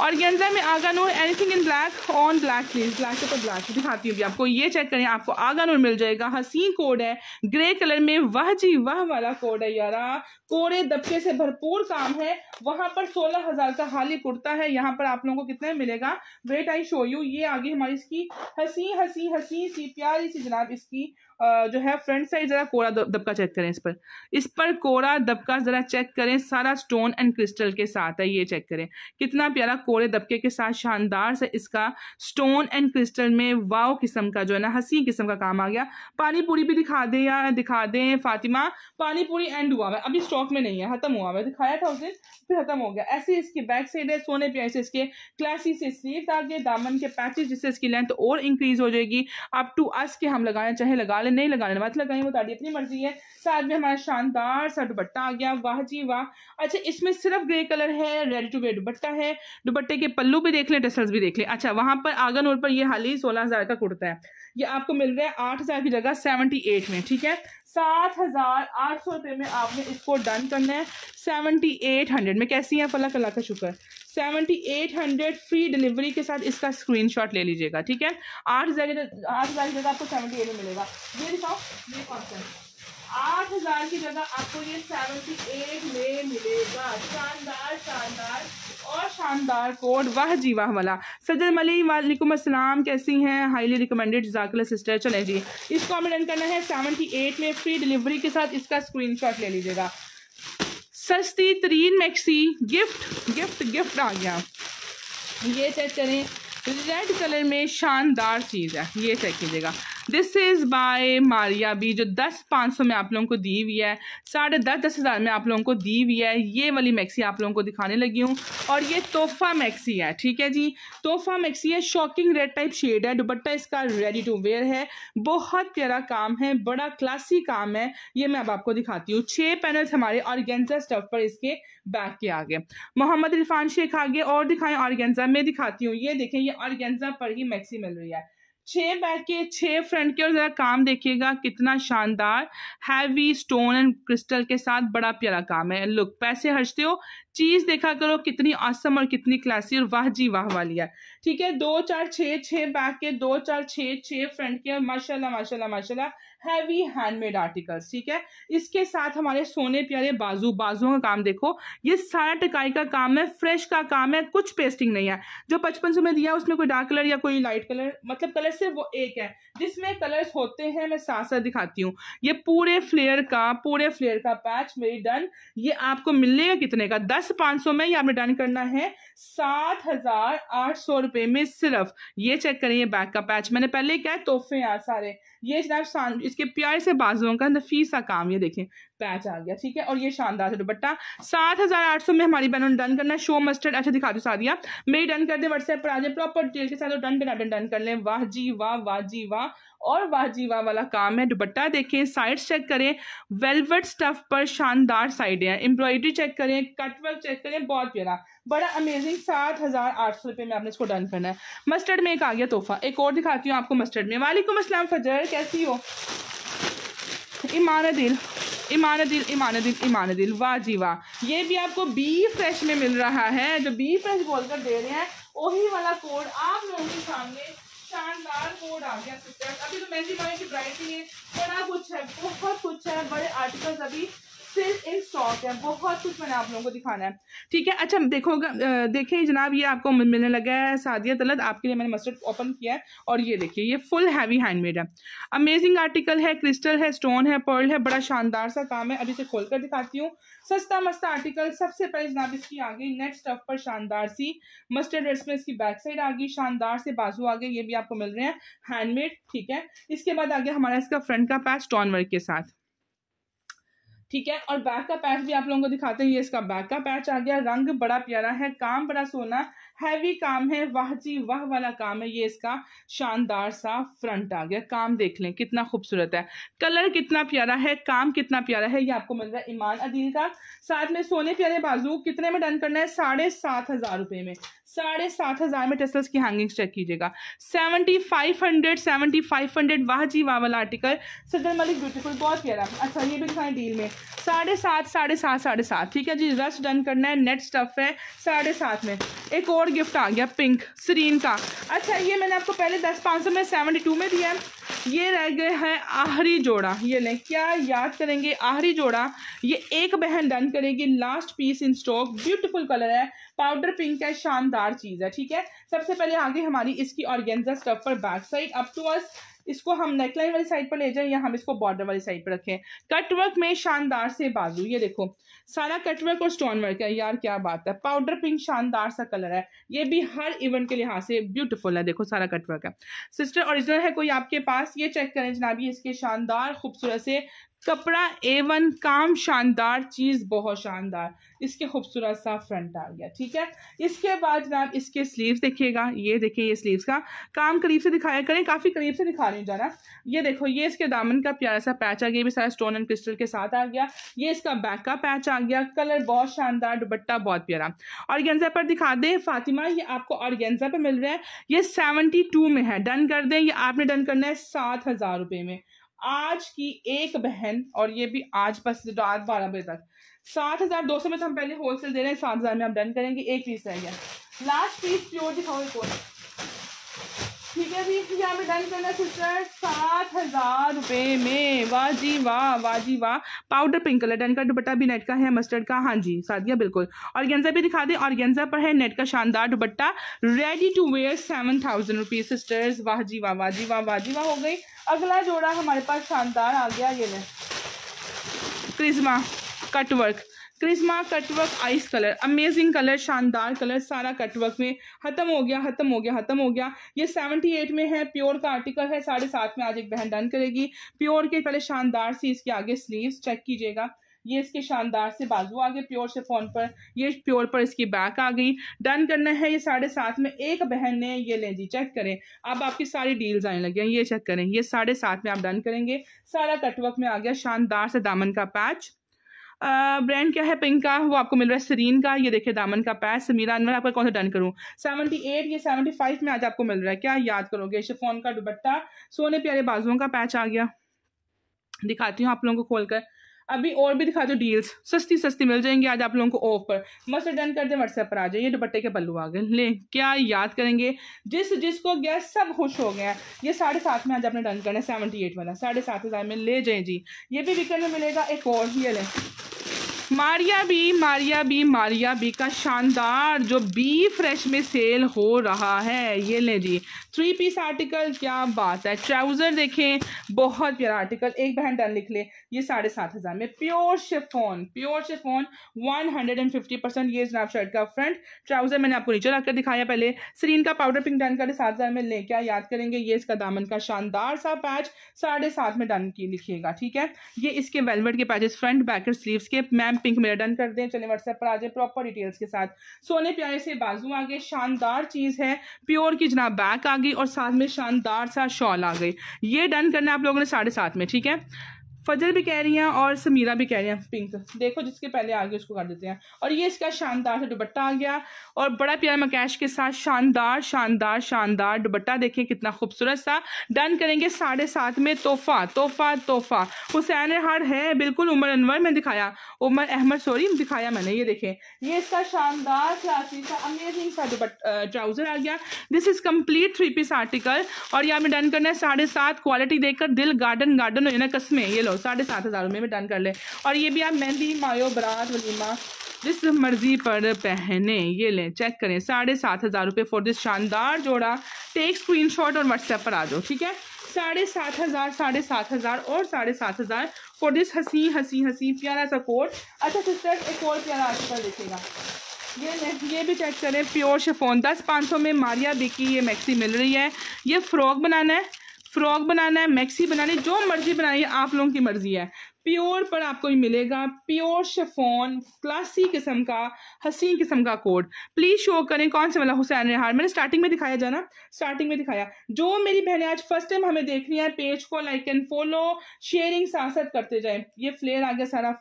और गेंजा में Agha Noor anything in black on black please black के ब्लैक दिखाती हूँ भी आपको ये चेक करें आपको आगानूर मिल जाएगा हसीन कोड है ग्रे कलर में वह जी वह वाला कोड है यारा कोरे दबके से भरपूर काम है वहां पर सोलह हजार का हाली कुर्ता है यहाँ पर आप लोगों को कितने मिलेगा वेट आई शो यू ये आगे हमारी इसकी हसी हसी हसी सी प्यारी सी जनाब इसकी जो है फ्रंट साइड ज़रा कोरा दबका चेक करें इस पर इस पर कोरा दबका ज़रा चेक करें सारा स्टोन एंड क्रिस्टल के साथ है ये चेक करें कितना प्यारा कोरे दबके के साथ शानदार से इसका स्टोन एंड क्रिस्टल में वाव किस्म का जो है ना हसी किस्म का काम आ गया पानी पूरी भी दिखा दें या दिखा दें फातिमा पानी पूरी एंड हुआ हुआ है अभी स्टॉक में नहीं है ख़त्म हुआ हुआ है दिखाया था उस दिन फिर ख़त्म हो गया ऐसे इसकी बैक साइड है सोने प्यार से इसके क्लासी से स्लीव डाल दिए दामन के पैचेज जिससे इसकी लेंथ और इंक्रीज हो जाएगी अप टू अस के हम लगाना चाहे लगा लगाले नहीं लगाने मत मतलब लगाएं वो ताड़ी अपनी मर्जी है साथ में हमारा शानदार सा दुपट्टा आ गया वाह जी वाह अच्छा इसमें सिर्फ ग्रे कलर है रेडी टू वेयर दुपट्टा है दुपट्टे के पल्लू भी देख लें टसल्स भी देख लें अच्छा वहाँ पर आगन और पर यह हाल ही सोलह का कुर्ता है ये आपको मिल रहा है आठ की जगह सेवेंटी में ठीक है सात हज़ार आठ सौ रुपये में आपने इसको डन करना है सेवेंटी एट हंड्रेड में कैसी है फलक अल्लाह का शुक्र seventy eight hundred free delivery के साथ इसका स्क्रीन शॉट ले लीजिएगा ठीक है आठ हज़ार तो, आठ हज़ार की जगह तो आपको सेवेंटी एट में मिलेगा ये दिखाओ ये कॉन्सेंट हजार की जगह आपको ये सेवेंटी एट में मिलेगा शानदार शानदार और शानदार कोड वाह जी वाह वाला सदर मली वालेकुम अस्सलाम कैसी हैं हाईली रिकमेंडेड जाकल सिस्टर चले जी इसको हमें रन करना है सेवेंटी एट में फ्री डिलीवरी के साथ इसका स्क्रीनशॉट ले लीजिएगा सस्ती तरीन मैक्सी गिफ्ट गिफ्ट गिफ्ट आ गया ये चेक करें रेड कलर में शानदार चीज़ है ये चेक कीजिएगा this is by Maria B जो दस पाँच सौ में आप लोगों को दी हुई है साढ़े दस दस हज़ार में आप लोगों को दी हुई है ये वाली मैक्सी आप लोगों को दिखाने लगी हूँ और ये तोहफा मैक्सी है ठीक है जी तोहफा मैक्सी है शॉकिंग रेड टाइप शेड है दुपट्टा इसका रेडी टू वेयर है बहुत प्यारा काम है बड़ा क्लासी काम है ये मैं अब आपको दिखाती हूँ छः पैनल्स हमारे ऑर्गेन्जा स्टफ पर इसके बैक के आगे मोहम्मद इरफान शेख आगे और दिखाएं ऑर्गेन्जा मैं दिखाती हूँ ये देखें ये ऑर्गेन्जा पर ही मैक्सी मिल रही है छह बैक के छह फ्रंट के और ज़रा काम देखिएगा कितना शानदार हैवी स्टोन एंड क्रिस्टल के साथ बड़ा प्यारा काम है लुक पैसे हर्षते हो चीज़ देखा करो कितनी आसम और कितनी क्लासी और वाह जी वाह वाली है ठीक है दो चार छः छः बैक के दो चार छह छः फ्रंट के और माशाल्लाह माशाल्लाह माशाल्लाह हैवी हैंडमेड आर्टिकल्स ठीक है इसके साथ हमारे सोने प्यारे बाजू बाजुओं का काम देखो ये सारा टकाई का काम है फ्रेश का काम है कुछ पेस्टिंग नहीं है जो पचपन सौ में दिया उसमें कोई डार्क कलर या कोई लाइट कलर मतलब कलर सिर्फ वो एक है जिसमें कलर्स होते हैं मैं साथ साथ दिखाती हूँ ये पूरे फ्लेयर का पूरे फ्लेयर का पैच मेरी डन ये आपको मिलेगा कितने का दस पाँच सौ में ये आपने डन करना है सात हजार आठ सौ रुपये में सिर्फ ये चेक करें ये बैक का पैच मैंने पहले क्या है तोहफे यहाँ सारे ये जनाब इसके प्यार से बाजुओं का नफीसा काम ये देखें पैच आ गया ठीक है और ये शानदार है दुपट्टा सात हज़ार आठ सौ में हमारी बहनों ने डन करना है शो मस्टर्ड अच्छा दिखा दो सादिया मेरी डन कर दे व्हाट्सएप पर आ जाए प्रॉपर डिटेल के साथ और डन डन डन कर लें वाह जी वाह वाह जी वाह और वाह जी वाह वाला काम है दुपट्टा देखें साइड चेक करें वेलवेट स्टफ पर शानदार साइडें है एम्ब्रॉयडरी चेक करें कटवर्क चेक करें बहुत प्यारा बड़ा अमेजिंग सात हज़ार आठ सौ रुपये में आपने इसको डन करना है मस्टर्ड में एक आ गया तोहफा एक और दिखाती हूँ आपको मस्टर्ड में वालेकुम असलम फजर कैसी हो इमान दिल इमान दिल इमान दिल इमान दिल वाह जी वाह ये भी आपको बी फ्रेश में मिल रहा है जो बी फ्रेश बोलकर दे रहे हैं वही वाला कोड आप लोगों के सामने शानदार कोड आ गया अभी तो मेहंदी की ब्राइटी है बड़ा कुछ है बहुत कुछ है बड़े आर्टिकल्स अभी सिर्फ इन स्टॉक है बहुत कुछ मैंने आप लोगों को दिखाना है ठीक है अच्छा देखो देखें जनाब ये आपको मिलने लगा है सादिया तलत आपके लिए मैंने मस्टर्ड ओपन किया है और ये देखिए ये फुल हैवी हैंडमेड है अमेजिंग आर्टिकल है क्रिस्टल है स्टोन है पर्ल है बड़ा शानदार सा काम है अभी से खोल कर दिखाती हूँ सस्ता मस्ता आर्टिकल सबसे पहले जनाब इसकी आ गई नेट स्टफ पर शानदार सी मस्टर्ड रेस में इसकी बैक साइड आ गई शानदार से बाजू आ गए ये भी आपको मिल रहे हैं हैंडमेड ठीक है इसके बाद आ गया हमारा इसका फ्रंट का पैच टॉन वर्क के साथ ठीक है और बैक का पैच भी आप लोगों को दिखाते हैं ये इसका बैक का पैच आ गया रंग बड़ा प्यारा है काम बड़ा सोना हैवी काम है वाह जी वाह वाला काम है ये इसका शानदार सा फ्रंट आ गया काम देख लें कितना खूबसूरत है कलर कितना प्यारा है काम कितना प्यारा है ये आपको मिल रहा है ईमान अदील का साथ में सोने प्यारे बाजू कितने में डन करना है साढ़े सात हजार रुपये में साढ़े सात हजार में टेस्ल्स की हैंगिंग चेक कीजिएगा seventy five hundred seventy five hundred वाह जी वाह वाला आर्टिकल सदर मलिक ब्यूटीफुल बहुत प्यारा अच्छा ये भी दिखाएं डील में साढ़े सात साढ़े सात साढ़े सात ठीक है जी रस डन करना है नेट स्टफ है साढ़े सात में एक और और गिफ्ट आ गया पिंक सरीन का अच्छा ये मैंने आपको पहले दस पाँच सौ में सेवेंटी टू में दिया है ये रह गए हैं आहरी जोड़ा ये नहीं क्या याद करेंगे आहरी जोड़ा ये एक बहन डन करेगी last piece in stock beautiful colour है पाउडर पिंक है शानदार चीज़ है ठीक है सबसे पहले आगे हमारी इसकी ऑर्गेन्जा स्टफ पर back side up to us इसको हम नेकलाइन वाली साइड पर ले जाएं या हम इसको बॉर्डर वाली साइड पर रखें कटवर्क में शानदार से बाजू ये देखो सारा कटवर्क और स्टोन वर्क है यार क्या बात है पाउडर पिंक शानदार सा कलर है ये भी हर इवेंट के लिहाज से ब्यूटीफुल है देखो सारा कटवर्क है सिस्टर ओरिजिनल है कोई आपके पास ये चेक करें जनाबी इसके शानदार खूबसूरत से कपड़ा ए वन काम शानदार चीज़ बहुत शानदार इसके खूबसूरत सा फ्रंट आ गया ठीक है इसके बाद जनाब इसके स्लीव्स देखिएगा ये देखिए ये स्लीव्स का काम करीब से दिखाया करें काफ़ी करीब से दिखा रही हूँ जरा ये देखो ये इसके दामन का प्यारा सा पैच आ गया भी सारा स्टोन एंड क्रिस्टल के साथ आ गया ये इसका बैक का पैच आ गया कलर बहुत शानदार दुपट्टा बहुत प्यारा और पर दिखा दें फातिमा ये आपको और पर मिल रहा है ये सेवेंटी में है डन कर दें ये आपने डन करना है सात हज़ार रुपये में आज की एक बहन और ये भी आज बस रात बारह बजे तक सात हजार दो सौ में तो हम पहले होलसेल दे रहे हैं सात हजार में हम डन करेंगे एक पीस रह गया लास्ट पीस प्योर दिखाओ ठीक है अभी यहाँ पे डन करना सिस्टर सात हज़ार रुपये में वाह जी वाह वाह जी वाह पाउडर पिंक कलर डन का दुपट्टा भी नेट का है मस्टर्ड का हाँ जी सादिया बिल्कुल और गेंजा भी दिखा दें और गेंजा पर है नेट का शानदार dupatta ready to wear seven thousand rupees sisters वाह जी वाह वाह जी वाह वाह जी वाह हो गई अगला जोड़ा हमारे पास शानदार आ गया ये क्रिजमा कटवर्क क्रिस्मा cutwork ice colour amazing colour शानदार कलर सारा कटवर्क में ख़त्म हो गया ख़त्म हो गया ख़त्म हो गया ये सेवेंटी एट में है प्योर का आर्टिकल है साढ़े सात में आज एक बहन डन करेगी प्योर के पहले शानदार सी इसके आगे स्लीव्स चेक कीजिएगा ये इसके शानदार से बाजू आ गए प्योर से फोन पर ये प्योर पर इसकी बैक आ गई डन करना है ये साढ़े सात में एक बहन ने ये ले जी चेक करें अब आपकी सारी डील्स आने लगे ये चेक करें ये साढ़े सात में आप डन करेंगे सारा कटवर्क में आ गया शानदार से दामन का पैच ब्रांड क्या है पिंक का वो आपको मिल रहा है सरीन का ये देखिए दामन का पैस समीरा अनवर आपका कौन सा डन करूँ सेवेंटी एट या सेवेंटी फाइव में आज आपको मिल रहा है क्या याद करोगे शिफोन का दुबट्टा सोने प्यारे बाजुओं का पैच आ गया दिखाती हूँ आप लोगों को खोलकर अभी और भी दिखा दो डील्स सस्ती सस्ती मिल जाएंगी आज आप लोगों को ऑफ पर डन कर दें व्हाट्सएप पर आ जाइए दुपट्टे के पल्लू आ गए ले क्या याद करेंगे जिस जिसको गया सब खुश हो गया ये साढ़े सात में आज आपने डन करना है सेवेंटी एट वाला साढ़े सात हज़ार में ले जाए जी ये भी विकल में मिलेगा एक और ये लें Maria B Maria B Maria B का शानदार जो बी फ्रेश में सेल हो रहा है ये ले जी थ्री पीस आर्टिकल क्या बात है ट्राउज़र देखें बहुत प्यारा आर्टिकल एक बहन डन लिख ले ये साढ़े सात हज़ार में pure chiffon pure chiffon one hundred and fifty percent ये जनाब शर्ट का फ्रंट ट्राउज़र मैंने आपको नीचे रखकर कर दिखाया पहले सरीन का पाउडर पिंक डन का सात हज़ार में ले क्या याद करेंगे ये इसका दामन का शानदार सा पैच साढ़े सात में डन की लिखिएगा ठीक है ये इसके वेलवेट के पैचेस फ्रंट बैकर स्लीव के मैम मैम पिंक मेरा डन कर दें चले व्हाट्सएप पर आ जाए प्रॉपर डिटेल्स के साथ सोने प्यारे से बाजू आ गए शानदार चीज़ है प्योर की जनाब बैक आ गई और साथ में शानदार सा शॉल आ गई ये डन करना आप लोगों ने साढ़े में ठीक है फजर भी कह रही हैं और समीरा भी कह रही हैं पिंक देखो जिसके पहले आ उसको कर देते हैं और ये इसका शानदार सा दुबट्टा आ गया और बड़ा प्यारा मकैश के साथ शानदार शानदार शानदार दुबट्टा देखें कितना खूबसूरत सा डन करेंगे साढ़े सात में तोहफा तोहफा तोहफा हुसैन हार है बिल्कुल उमर अनवर में दिखाया उमर अहमद सॉरी दिखाया मैंने ये देखें ये इसका शानदार अमेजिंग सा ट्राउज़र आ गया this is complete three piece article और यहाँ हमें डन करना है साढ़े सात क्वालिटी देखकर दिल गार्डन गार्डन हो जाना कसमें ये लो हज़ार साढ़े सात हज़ार में भी डन कर ले और ये भी आप मेहंदी मायो बरात वलीमा जिस मर्जी पर पहने ये लें चेक करें साढ़े सात हज़ार रुपये फॉर दिस शानदार जोड़ा टेक स्क्रीन शॉट और व्हाट्सएप पर आ जाओ ठीक है साढ़े सात हज़ार साढ़े सात हज़ार और साढ़े सात हज़ार फॉर दिस हसी हसी हसी प्यारा सा कोट अच्छा सिस्टर एक और प्यारा कल देखेगा ये ये भी चेक करें प्योर शेफोन दस पाँच सौ में मारिया बिकी ये मैक्सी मिल रही है ये फ़्रॉक बनाना है फ्रॉक बनाना है मैक्सी बनानी जो मर्जी है आप लोगों की मर्जी है प्योर पर आपको ही मिलेगा प्योर शेफोन क्लासी किस्म का हसीन किस्म का कोड प्लीज़ शो करें कौन से वाला हुसैन रिहार मैंने स्टार्टिंग में दिखाया जाना स्टार्टिंग में दिखाया जो मेरी बहनें आज फर्स्ट टाइम हमें देख रही हैं पेज को लाइक एंड फॉलो शेयरिंग साथ करते जाएं ये फ्लेयर आ गया सारा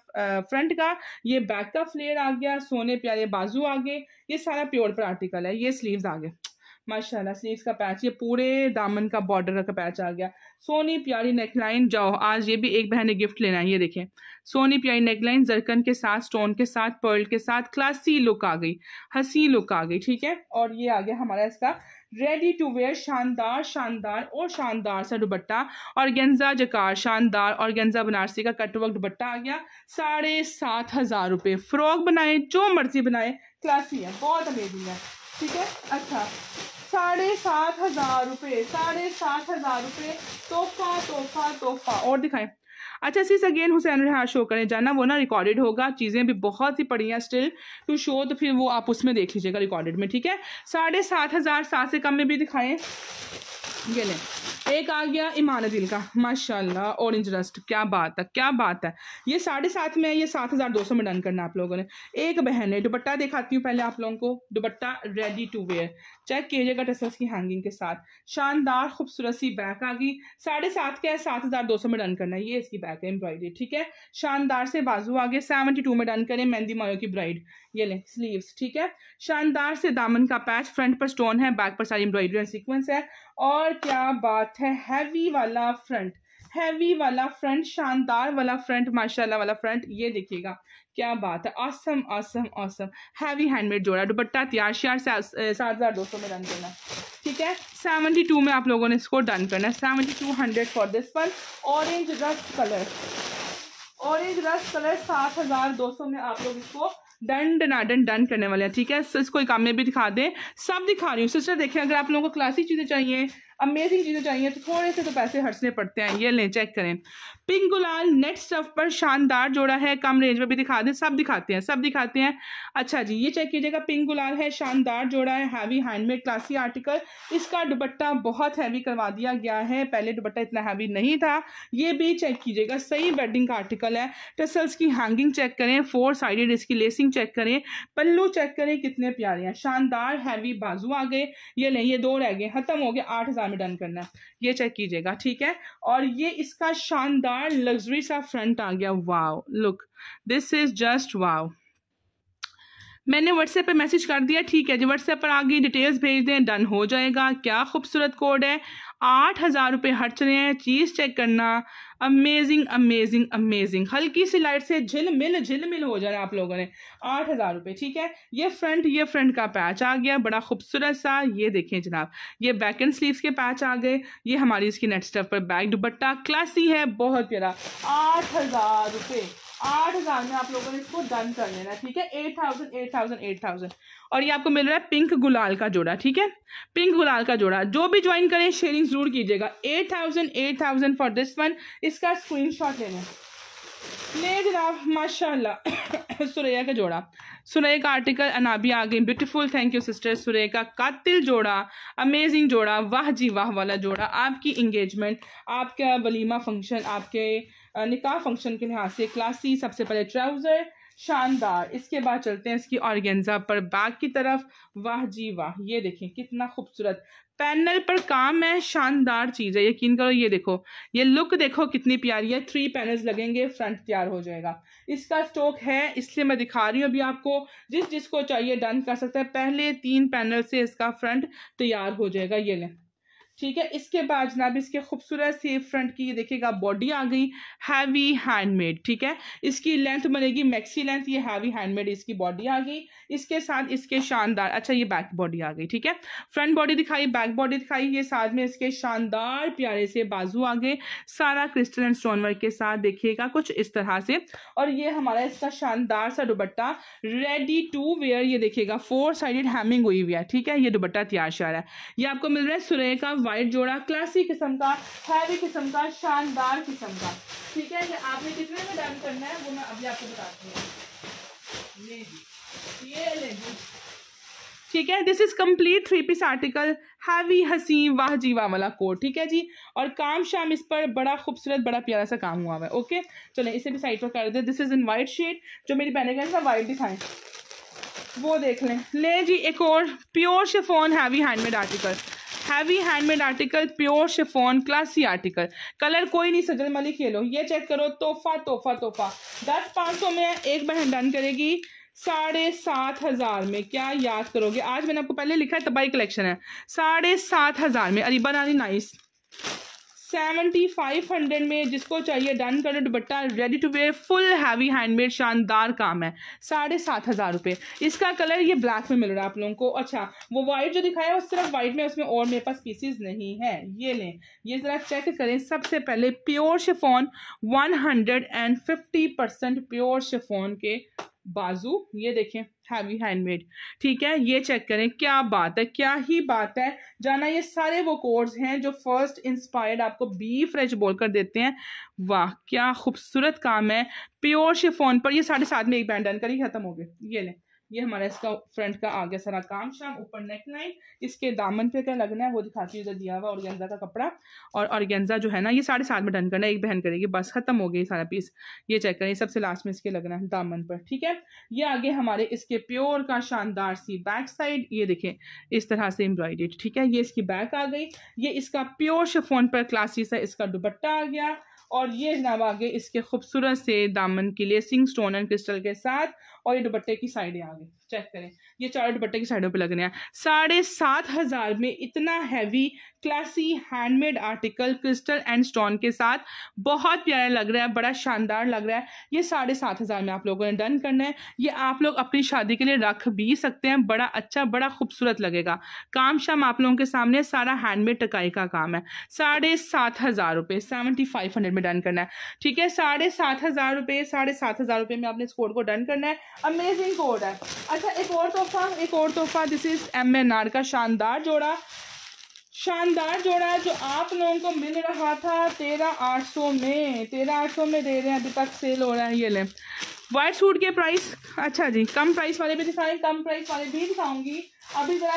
फ्रंट का ये बैक का फ्लेयर आ गया सोने प्यारे बाजू आ गए ये सारा प्योर पर आर्टिकल है ये स्लीव्स आ गए माशाल्लाह स्लीव्स का पैच ये पूरे दामन का बॉर्डर का पैच आ गया सोनी प्यारी नेकलाइन जाओ आज ये भी एक बहन ने गिफ्ट लेना है ये देखें सोनी प्यारी नेकलाइन जरकन के साथ स्टोन के साथ पर्ल के साथ क्लासी लुक आ गई हंसी लुक आ गई ठीक है और ये आ गया हमारा इसका रेडी टू वेयर शानदार शानदार और शानदार सा दुबट्टा और गेंजा जकार शानदार और गेंजा बनारसी का कटवर्क दुबट्टा आ गया साढ़े सात हज़ार रुपये फ्रॉक बनाए जो मर्जी बनाए क्लासी है बहुत अमेजिंग है ठीक है अच्छा साढ़े सात हजार रुपये साढ़े सात हजार रुपये तोहफा तोहफा तोहफा और दिखाएं अच्छा सिर्फ अगेन हुसैन रिहा शो करें जाना वो ना रिकॉर्डेड होगा चीज़ें भी बहुत ही पड़ी हैं स्टिल टू शो तो फिर वो आप उसमें देख लीजिएगा रिकॉर्डेड में ठीक है साढ़े सात हज़ार सात से कम में भी दिखाएं ये लें एक आ गया दिल का माशाल्लाह ऑरेंज रस्ट क्या बात है क्या बात है ये साढ़े सात में है ये सात हज़ार दो सौ में डन करना आप लोगों ने एक बहन है दुपट्टा दिखाती हूँ पहले आप लोगों को dupatta ready to wear check कीजिएगा टेसल्स की हैंगिंग के साथ शानदार खूबसूरत सी बैक आ गई साढ़े सात का है सात हज़ार दो सौ में डन करना है ये इसकी बैक है एम्ब्रॉयडरी ठीक है शानदार से बाजू आ गए सेवेंटी टू में डन करें मेहंदी मायो की ब्राइड ये लें स्लीव्स ठीक है शानदार से दामन का पैच फ्रंट पर स्टोन है बैक पर सारी एम्ब्रॉयडरी सिक्वेंस सीक्वेंस है और क्या बात है हैवी वाला फ्रंट हैवी वाला फ्रंट शानदार वाला फ्रंट माशाल्लाह वाला फ्रंट ये देखिएगा क्या बात है awesome awesome awesome heavy handmade जोड़ा दुपट्टा तैयार श्यार सात हज़ार दो सौ में रन करना ठीक है सेवेंटी टू में आप लोगों ने इसको डन करना है seventy two hundred for this one orange rust colour orange rust colour सात हज़ार दो सौ में आप लोग इसको डन डन डन करने वाले हैं ठीक है इसको एक काम में भी दिखा दें सब दिखा रही हूँ सिस्टर देखें अगर आप लोगों को क्लासिक चीज़ें चाहिए अमेजिंग चीज़ें चाहिए तो थोड़े से तो पैसे हर्चने पड़ते हैं ये लें चेक करें पिंक गुलाल नेट स्टफ पर शानदार जोड़ा है कम रेंज में भी दिखा दें सब दिखाते हैं सब दिखाते हैं अच्छा जी ये चेक कीजिएगा पिंक गुलाल है शानदार जोड़ा है हैवी हैंडमेड क्लासी आर्टिकल इसका दुपट्टा बहुत हैवी करवा दिया गया है पहले दुपट्टा इतना हैवी नहीं था ये भी चेक कीजिएगा सही वेडिंग का आर्टिकल है टसल्स की हैंगिंग चेक करें फोर साइडेड इसकी लेसिंग चेक करें पल्लू चेक करें कितने प्यारे हैं शानदार हैवी बाजू आ गए ये लें ये दो रह गए खत्म हो गए आठ हमें डन करना है ये चेक कीजिएगा ठीक है और ये इसका शानदार लग्जरी सा फ्रंट आ गया wow look this is just wow मैंने व्हाट्सएप पे मैसेज कर दिया ठीक है जी व्हाट्सएप पर आगे डिटेल्स भेज दें डन हो जाएगा क्या खूबसूरत कोड है आठ हज़ार रुपये हट रहे हैं चीज़ चेक करना अमेजिंग अमेजिंग अमेजिंग हल्की सी लाइट से झिल मिल हो है आप लोगों ने आठ हज़ार रुपये ठीक है ये फ्रंट ये फ्रंट का पैच आ गया बड़ा खूबसूरत सा ये देखें जनाब ये बैक एंड स्लीव्स के पैच आ गए ये हमारी इसकी नेट स्टफ पर बैक दुपट्टा क्लासी है बहुत प्यारा आठ हज़ार रुपये आठ हज़ार में आप लोगों ने इसको डन कर लेना है ठीक है eight thousand eight thousand eight thousand और ये आपको मिल रहा है पिंक गुलाल का जोड़ा ठीक है पिंक गुलाल का जोड़ा जो भी ज्वाइन करें शेयरिंग जरूर कीजिएगा eight thousand eight thousand for this one इसका स्क्रीन शॉट लेना ले जनाब माशाल्लाह [COUGHS] सुरैया का जोड़ा सुरैया का आर्टिकल अनाबी आ गई beautiful thank you sister Suraiya का कातिल जोड़ा अमेजिंग जोड़ा वाह जी वाह वाला जोड़ा आपकी इंगेजमेंट आपका वलीमा फंक्शन आपके निकाह फंक्शन के लिहाज से क्लासी सबसे पहले ट्राउज़र शानदार इसके बाद चलते हैं इसकी ऑर्गेंजा पर बैग की तरफ वाह जी वाह ये देखें कितना खूबसूरत पैनल पर काम है शानदार चीज़ है यकीन करो ये देखो ये लुक देखो कितनी प्यारी है थ्री पैनल्स लगेंगे फ्रंट तैयार हो जाएगा इसका स्टॉक है इसलिए मैं दिखा रही हूँ अभी आपको जिस जिसको चाहिए डन कर सकता है पहले तीन पैनल से इसका फ्रंट तैयार हो जाएगा ये लें ठीक है इसके बाद जनाब इसके खूबसूरत से फ्रंट की ये देखिएगा बॉडी आ गई हैवी हैंडमेड ठीक है इसकी लेंथ बनेगी मैक्सी लेंथ ये हैवी हैंडमेड इसकी बॉडी आ गई इसके साथ इसके शानदार अच्छा ये बैक बॉडी आ गई ठीक है फ्रंट बॉडी दिखाई बैक बॉडी दिखाई ये साथ में इसके शानदार प्यारे से बाजू आ गए सारा क्रिस्टल एंड स्टोन वर्क के साथ देखिएगा कुछ इस तरह से और ये हमारा इसका शानदार सा दुबट्टा रेडी टू वेयर ये देखिएगा फोर साइडेड हैमिंग हुई हुई है ठीक है ये दुबट्टा तैयार शार है ये आपको मिल रहा है सुरेखा व्हाइट जोड़ा क्लासी किस्म का हैवी किस्म का शानदार किस्म का ठीक है ये आपने कितने में डन करना है वो मैं अभी आपको बताती हूँ ले जी ठीक है this is complete three piece article heavy हसीम वाह जीवा वाला कोट ठीक है जी और काम शाम इस पर बड़ा खूबसूरत बड़ा प्यारा सा काम हुआ है ओके चले इसे भी साइड पर कर दे this is in white shade जो मेरी पहने का वाइट दिखाएं वो देख लें ले जी एक और pure chiffon heavy handmade article heavy handmade article pure chiffon classy article colour कोई नहीं सजल मलिक खेलो लो ये चेक करो तोहफा तोहफा तोहफा दस पाँच सौ में एक बहन डन करेगी साढ़े सात हजार में क्या याद करोगे आज मैंने आपको पहले लिखा है तबाही कलेक्शन है साढ़े सात हजार में अरीबा नानी नाइस सेवेंटी फाइव हंड्रेड में जिसको चाहिए डन करो dupatta ready to wear full heavy handmade शानदार काम है साढ़े सात हज़ार रुपये इसका कलर ये ब्लैक में मिल रहा है आप लोगों को अच्छा वो वाइट जो दिखाया है वो सिर्फ वाइट में उसमें और मेरे पास पीसीज नहीं है ये लें ये ज़रा चेक करें सबसे पहले pure chiffon one hundred and fifty percent pure chiffon के बाजू ये देखें हैवी हैंडमेड ठीक है ये चेक करें क्या बात है क्या ही बात है जाना ये सारे वो कोर्स हैं जो फर्स्ट इंस्पायर्ड आपको बी फ्रेच बोल कर देते हैं वाह क्या खूबसूरत काम है प्योर शिफोन पर ये साढ़े साथ में एक बैंड डन ही खत्म हो गए ये लें ये हमारा इसका फ्रंट का आगे सारा काम शाम ऊपर नेक लाइन इसके दामन पे क्या लगना है वो दिखाती हूँ दिया हुआ ऑर्गेन्जा का कपड़ा और ऑर्गेन्जा जो है ना ये साढ़े सात में डन करना है एक बहन करेगी बस खत्म हो गई सारा पीस ये चेक करें सबसे लास्ट में इसके लगना है दामन पर ठीक है ये आगे हमारे इसके प्योर का शानदार सी बैक साइड ये देखें इस तरह से एम्ब्रॉयडेड ठीक है ये इसकी बैक आ गई ये इसका प्योर शिफोन पर क्लासी सा इसका दुपट्टा आ गया और ये जनाब आगे इसके खूबसूरत से दामन की लेसिंग स्टोन एंड क्रिस्टल के साथ और ये दुपट्टे की साइडें आ गई चेक करें ये चारों दुपट्टे की साइडों पे लग रहे हैं साढ़े सात हज़ार में इतना heavy classy handmade article crystal and stone के साथ बहुत प्यारा लग रहा है बड़ा शानदार लग रहा है ये साढ़े सात हज़ार में आप लोगों ने डन करना है ये आप लोग अपनी शादी के लिए रख भी सकते हैं बड़ा अच्छा बड़ा खूबसूरत लगेगा काम शाम आप लोगों के सामने सारा हैंडमेड टकाई का काम है साढ़े सात हज़ार रुपये सेवेंटी फाइव हंड्रेड में डन करना है ठीक है साढ़े सात हज़ार रुपये साढ़े सात हज़ार रुपये में आपने इस को डन करना है अमेजिंग कोड है अच्छा एक और तोहफा एक और तोहफा this is M N R का शानदार जोड़ा शानदार जोड़ा है जो आप लोगों को मिल रहा था तेरह आठ सौ में तेरह आठ सौ में दे रहे हैं अभी तक सेल हो रहा है ये ले वाइट सूट के प्राइस अच्छा जी कम प्राइस वाले भी दिखाएं कम प्राइस वाले भी दिखाऊंगी अभी ज़रा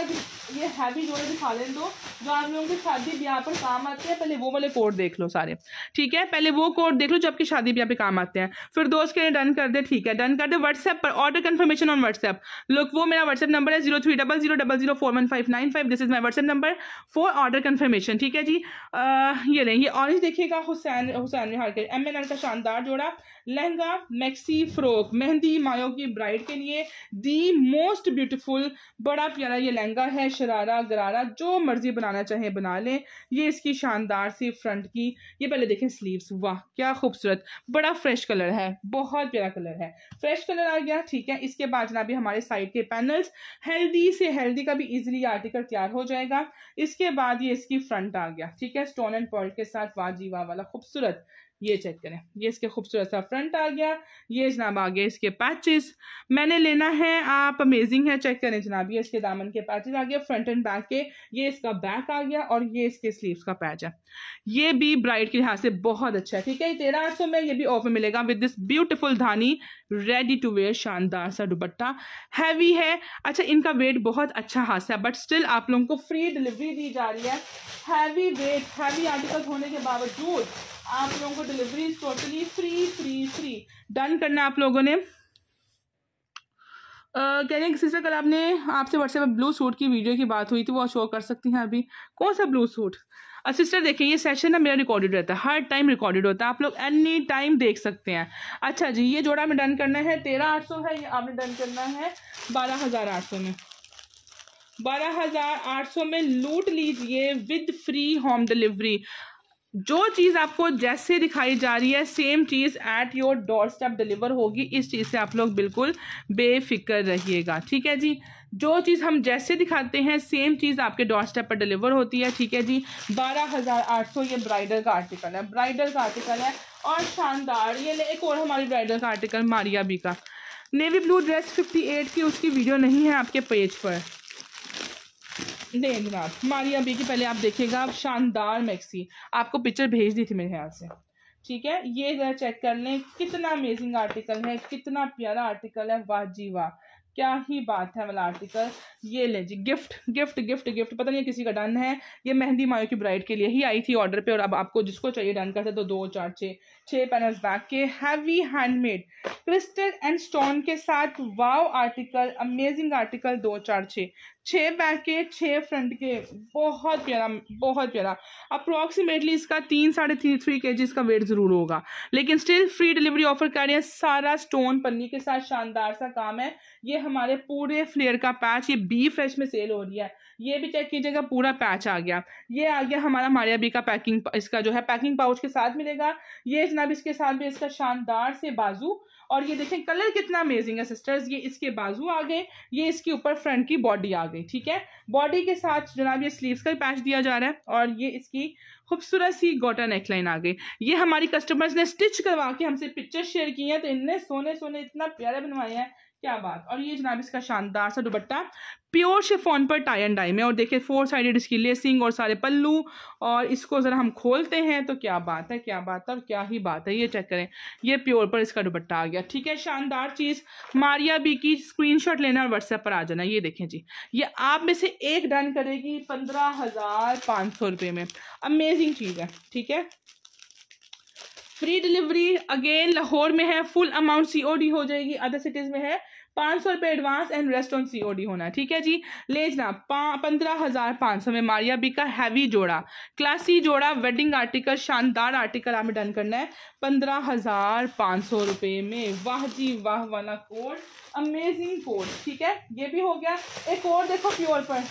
ये हैवी जोड़े दिखा ले दो जो आप लोगों की शादी ब्याह पर काम आते हैं पहले वो वाले कोट देख लो सारे ठीक है पहले वो कोट देख लो जो आपकी शादी ब्याह पे काम आते हैं फिर दोस्त के लिए डन कर दे ठीक है डन कर दे व्हाट्सएप पर order confirmation on WhatsApp look वो मेरा व्हाट्सएप नंबर है zero three double zero double zero four one five nine five this is my WhatsApp number for order confirmation ठीक है जी आ, ये नहीं ये ऑरेंज देखिएगा हुसैन हुसैन निहार के एम एन आर का शानदार जोड़ा लहंगा मैक्सी फ्रॉक मेहंदी मायो की ब्राइड के लिए दी मोस्ट ब्यूटीफुल बड़ा प्यारा ये लहंगा है शरारा गरारा जो मर्जी बनाना चाहे बना लें ये इसकी शानदार सी फ्रंट की ये पहले देखें स्लीव्स वाह क्या खूबसूरत बड़ा फ्रेश कलर है बहुत प्यारा कलर है फ्रेश कलर आ गया ठीक है इसके बाद जना भी हमारे साइड के पैनल्स हेल्दी से हेल्दी का भी इजिली आर्टिकल तैयार हो जाएगा इसके बाद ये इसकी फ्रंट आ गया ठीक है स्टोन एंड पॉल के साथ वाह वाला खूबसूरत ये चेक करें ये इसके खूबसूरत सा फ्रंट आ गया ये जनाब आ गया इसके पैचेस मैंने लेना है आप अमेजिंग है चेक करें जनाब ये इसके दामन के पैचेस आ गया फ्रंट एंड बैक के ये इसका बैक आ गया और ये इसके स्लीव्स का पैच है ये भी ब्राइड के लिहाज से बहुत अच्छा है ठीक है तेरह आठ सौ में ये भी ऑफर मिलेगा विद दिस ब्यूटिफुल धानी रेडी टू वेयर शानदार सा दुबट्टा हैवी है अच्छा इनका वेट बहुत अच्छा हादसा है बट स्टिल आप लोगों को फ्री डिलीवरी दी जा रही है हैवी वेट हैवी आर्टिकल होने के बावजूद आप लोगों को delivery totally free free free done करना आप लोगों ने Uh, कहने किसी सिस्टर कल आपने आपसे व्हाट्सएप पर ब्लू सूट की वीडियो की बात हुई थी वो शो कर सकती हैं अभी कौन सा ब्लू सूट सिस्टर देखिए ये सेशन ना मेरा रिकॉर्डेड रहता है हर टाइम रिकॉर्डेड होता है आप लोग एनी टाइम देख सकते हैं अच्छा जी ये जोड़ा में डन करना है तेरह आठ सौ है ये आपने डन करना है बारह हज़ार आठ सौ में बारह हज़ार आठ सौ में लूट लीजिए विद फ्री होम डिलीवरी जो चीज़ आपको जैसे दिखाई जा रही है सेम चीज़ at your door step deliver होगी इस चीज़ से आप लोग बिल्कुल बेफिक्र रहिएगा ठीक है जी जो चीज़ हम जैसे दिखाते हैं सेम चीज़ आपके डोर स्टेप पर डिलीवर होती है ठीक है जी बारह हज़ार आठ सौ ये ब्राइडल का आर्टिकल है ब्राइडल का आर्टिकल है और शानदार ये एक और हमारी ब्राइडल का आर्टिकल मारिया बी का navy blue dress fifty eight की उसकी वीडियो नहीं है आपके पेज पर नहीं जनाब हमारी अभी की पहले आप देखिएगा आप शानदार मैक्सी आपको पिक्चर भेज दी थी मेरे ख्याल से ठीक है ये ज़रा चेक कर लें कितना अमेजिंग आर्टिकल है कितना प्यारा आर्टिकल है वाह जी वाह क्या ही बात है वाला आर्टिकल ये ले जी गिफ्ट गिफ्ट गिफ्ट गिफ्ट पता नहीं किसी का डन है ये मेहंदी मायो की ब्राइड के लिए ही आई थी ऑर्डर पे और अब आपको जिसको चाहिए डन करते तो दो चार छः छः पैनल्स बैक के heavy handmade crystal and stone के साथ वाव आर्टिकल अमेजिंग आर्टिकल दो चार छः छः बैक के छः फ्रंट के बहुत प्यारा बहुत प्यारा अप्रॉक्सीमेटली इसका तीन साढ़े तीन थ्री के का वेट ज़रूर होगा लेकिन स्टिल फ्री डिलीवरी ऑफर कर रहे हैं सारा स्टोन पन्नी के साथ शानदार सा काम है ये हमारे पूरे फ्लेयर का पैच ये बी फ्रेश में सेल हो रही है ये भी चेक कीजिएगा पूरा पैच आ गया ये आ गया हमारा मारिया बी का पैकिंग इसका जो है पैकिंग पाउच के साथ मिलेगा ये जनाब इसके साथ भी इसका शानदार से बाजू और ये देखें कलर कितना अमेजिंग है सिस्टर्स ये इसके बाजू आ गए ये इसके ऊपर फ्रंट की बॉडी आ गई ठीक है बॉडी के साथ जनाब ये स्लीव्स का पैच दिया जा रहा है और ये इसकी खूबसूरत सी गोटा नेकलाइन आ गई ये हमारी कस्टमर्स ने स्टिच करवा के हमसे पिक्चर शेयर की है तो इनने सोने सोने इतना प्यारा बनवाया है क्या बात और ये जनाब इसका शानदार सा दुबट्टा प्योर शिफोन पर टाई एंड डाई में और देखिए फोर साइडेड इसकी लेसिंग और सारे पल्लू और इसको ज़रा हम खोलते हैं तो क्या बात है क्या बात है और क्या ही बात है ये चेक करें ये प्योर पर इसका दुबट्टा आ गया ठीक है शानदार चीज़ मारिया बी की स्क्रीन लेना और व्हाट्सएप पर आ जाना ये देखें जी ये आप में से एक डन करेगी पंद्रह हज़ार पाँच सौ रुपये में अमेजिंग चीज़ है ठीक है फ्री डिलीवरी अगेन लाहौर में है फुल अमाउंट सीओडी हो जाएगी अदर सिटीज में है पाँच सौ रुपये advance and rest on COD होना ठीक है जी ले जना पंद्रह हज़ार पाँच सौ में मारिया बी का हैवी जोड़ा क्लासी जोड़ा वेडिंग आर्टिकल शानदार आर्टिकल हमें डन करना है पंद्रह हज़ार पाँच सौ रुपये में वाह जी वाह वाला कोड अमेजिंग कोड ठीक है ये भी हो गया एक और देखो प्योर पर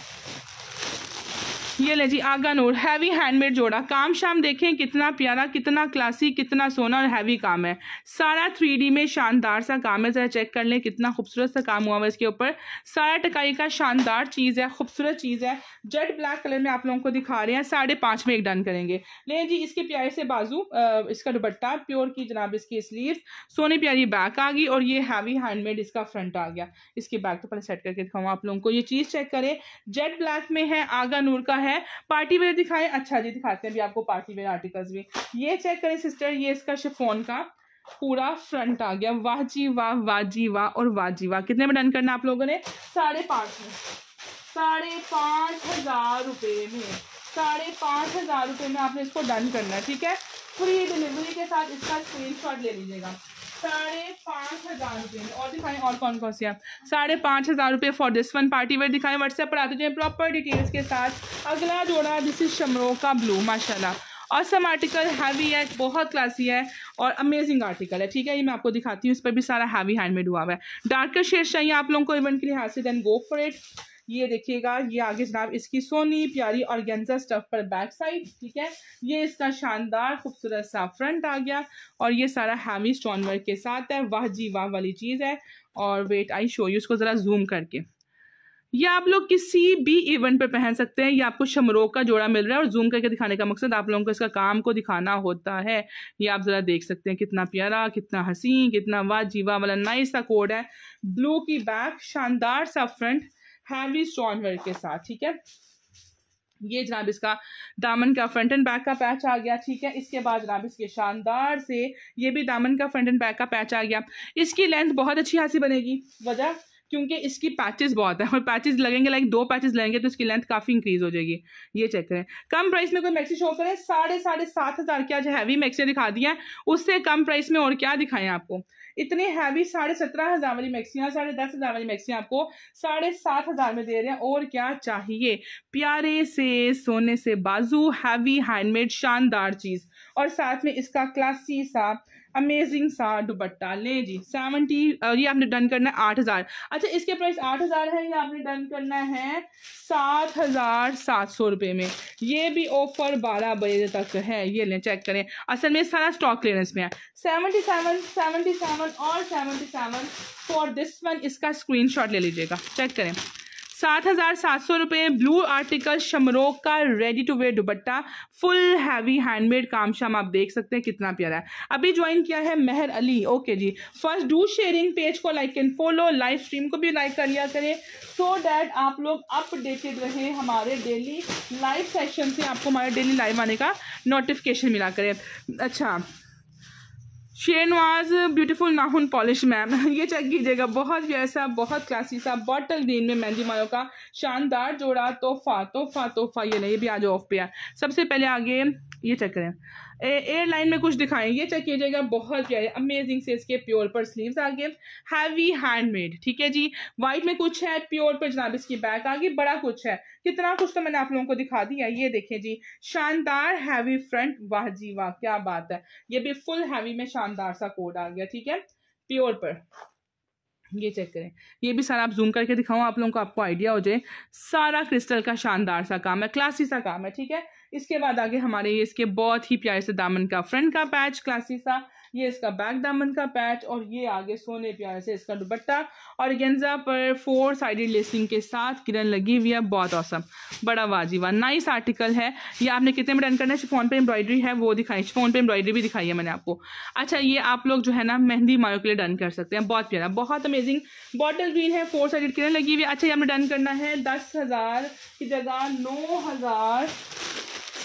ये ले जी आगा नूर हैवी हैंडमेड जोड़ा काम शाम देखें कितना प्यारा कितना क्लासी कितना सोना और हैवी काम है सारा थ्री में शानदार सा काम है ज़रा चेक कर लें कितना खूबसूरत सा काम हुआ है इसके ऊपर सारा टकाई का शानदार चीज़ है खूबसूरत चीज़ है जेड ब्लैक कलर में आप लोगों को दिखा रहे हैं साढ़े पाँच में एक डन करेंगे ले जी इसके प्यारे से बाजू इसका दुपट्टा प्योर की जनाब इसकी स्लीव सोने प्यारी बैक आ गई और ये हैवी हैंडमेड इसका फ्रंट आ गया इसके बैक तो पहले सेट करके दिखाऊँ आप लोगों को ये चीज़ चेक करें जेड ब्लैक में है आगा नूर का है है पार्टी वेयर दिखाए अच्छा जी दिखाते हैं अभी आपको पार्टी वेयर आर्टिकल्स भी ये चेक करें सिस्टर ये इसका शिफोन का पूरा फ्रंट आ गया वाह जी वाह वाह जी वाह और वाह जी वाह कितने में डन करना आप लोगों ने साढ़े पाँच में साढ़े पाँच हजार रुपये में साढ़े पाँच हजार रुपये में आपने इसको डन करना है ठीक है फ्री डिलीवरी के साथ इसका स्क्रीनशॉट ले लीजिएगा साढ़े पाँच हज़ार रुपये और दिखाएं और कौन कौन सी आप साढ़े पाँच हज़ार रुपये for this one party wear दिखाएं व्हाट्सएप पर आते जाएँ प्रॉपर डिटेल्स के साथ अगला जोड़ा दिस इज शमरो का ब्लू माशाल्लाह और सम आर्टिकल हैवी है बहुत क्लासी है और अमेजिंग आर्टिकल है ठीक है ये मैं आपको दिखाती हूँ इस पर भी सारा हैवी हैंडमेड हुआ हुआ है डार्कर शेड चाहिए आप लोगों को इवेंट के लिहाज से देन गो फॉर इट ये देखिएगा ये आगे जनाब इसकी सोनी प्यारी और गेंजा स्टफ पर बैक साइड ठीक है ये इसका शानदार खूबसूरत सा फ्रंट आ गया और ये सारा हैमी स्टोन वर्क के साथ है वाह जी वाह वाली चीज़ है और वेट आई शो यू उसको ज़रा जूम करके ये आप लोग किसी भी इवेंट पर पहन सकते हैं ये आपको शमरोग का जोड़ा मिल रहा है और जूम करके दिखाने का मकसद आप लोगों को इसका काम को दिखाना होता है ये आप ज़रा देख सकते हैं कितना प्यारा कितना हसीन कितना वाह जीवा वाला नाइस सा कोड है ब्लू की बैक शानदार सा फ्रंट हैवी स्टोन वर्क के साथ ठीक है ये जनाब इसका दामन का फ्रंट एंड बैक का पैच आ गया ठीक है इसके बाद जनाब इसके शानदार से ये भी दामन का फ्रंट एंड बैक का पैच आ गया इसकी लेंथ बहुत अच्छी खासी बनेगी वजह क्योंकि इसकी पैचेस बहुत है और पैचेस लगेंगे लाइक दो पैचेस लगेंगे तो इसकी लेंथ काफ़ी इंक्रीज हो जाएगी ये चेक करें कम प्राइस में कोई मैक्सी शो करें साढ़े साढ़े सात हज़ार की आज हैवी मैक्सियाँ दिखा दी हैं उससे कम प्राइस में और क्या दिखाएं आपको इतनी हैवी साढ़े सत्रह हज़ार वाली मैक्सियाँ साढ़े दस हज़ार वाली मैक्सियाँ आपको साढ़े सात हज़ार में दे रहे हैं और क्या चाहिए प्यारे से सोने से बाजू हैवी हैंडमेड शानदार चीज़ और साथ में इसका क्लासी सा अमेजिंग सा दुपट्टा ले जी सेवनटी ये आपने डन करना है आठ हज़ार अच्छा इसके प्राइस आठ हज़ार है ये आपने डन करना है सात हज़ार सात सौ रुपये में ये भी ऑफर बारह बजे तक है ये लें चेक करें असल में सारा स्टॉक क्लियरेंस में है सेवनटी सेवन सेवनटी सेवन और seventy seven for this one इसका शॉट ले लीजिएगा चेक करें सात हज़ार सात सौ रुपये ब्लू आर्टिकल शमरोक का ready to wear dupatta full heavy handmade काम शाम आप देख सकते हैं कितना प्यारा है अभी ज्वाइन किया है Mehar Ali okay ji first do sharing page को like and follow live stream को भी लाइक कर लिया करें सो डैट आप लोग अपडेटेड रहे हमारे डेली लाइव सेशन से आपको हमारे डेली लाइव आने का नोटिफिकेशन मिला करें अच्छा शेनवाज ब्यूटीफुल नाहून पॉलिश मैम ये चेक कीजिएगा बहुत प्यार सा बहुत क्लासी सा बॉटल ग्रीन में मेहंदी मालो का शानदार जोड़ा तोहफा तोहफा तोहफा ये नहीं भी आज ऑफ पे है सबसे पहले आगे ये चेक करें एयरलाइन में कुछ दिखाएं ये चेक कीजिएगा बहुत ज्यादा अमेजिंग से इसके प्योर पर स्लीव्स आ गए हैवी हैंडमेड ठीक है जी वाइट में कुछ है प्योर पर जनाब इसकी बैक आ गई बड़ा कुछ है कितना कुछ तो मैंने आप लोगों को दिखा दिया ये देखें जी शानदार हैवी फ्रंट वाह जी वाह क्या बात है ये भी फुल हैवी में शानदार सा कोड आ गया ठीक है प्योर पर ये चेक करें ये भी सारा आप जूम करके दिखाऊं आप लोगों को आपको आइडिया हो जाए सारा क्रिस्टल का शानदार सा काम है क्लासी सा काम है ठीक है इसके बाद आगे हमारे ये इसके बहुत ही प्यारे से दामन का फ्रंट का पैच क्लासी सा ये इसका बैक दामन का पैच और ये आगे सोने प्यारे से इसका दुपट्टा और गेंजा पर फोर साइडेड लेसिंग के साथ किरण लगी हुई है बहुत औसम बड़ा वाजिबा नाइस आर्टिकल है ये आपने कितने में डन करना है फोन पे एम्ब्रॉयडरी है वो दिखाई फोन पे एम्ब्रॉयडरी भी दिखाई है मैंने आपको अच्छा ये आप लोग जो है ना मेहंदी मायो के लिए डन कर सकते हैं बहुत प्यारा बहुत अमेजिंग बॉटल ग्रीन है फोर साइडेड किरण लगी हुई है अच्छा ये हमने डन करना है दस हज़ार की जगह नौ हज़ार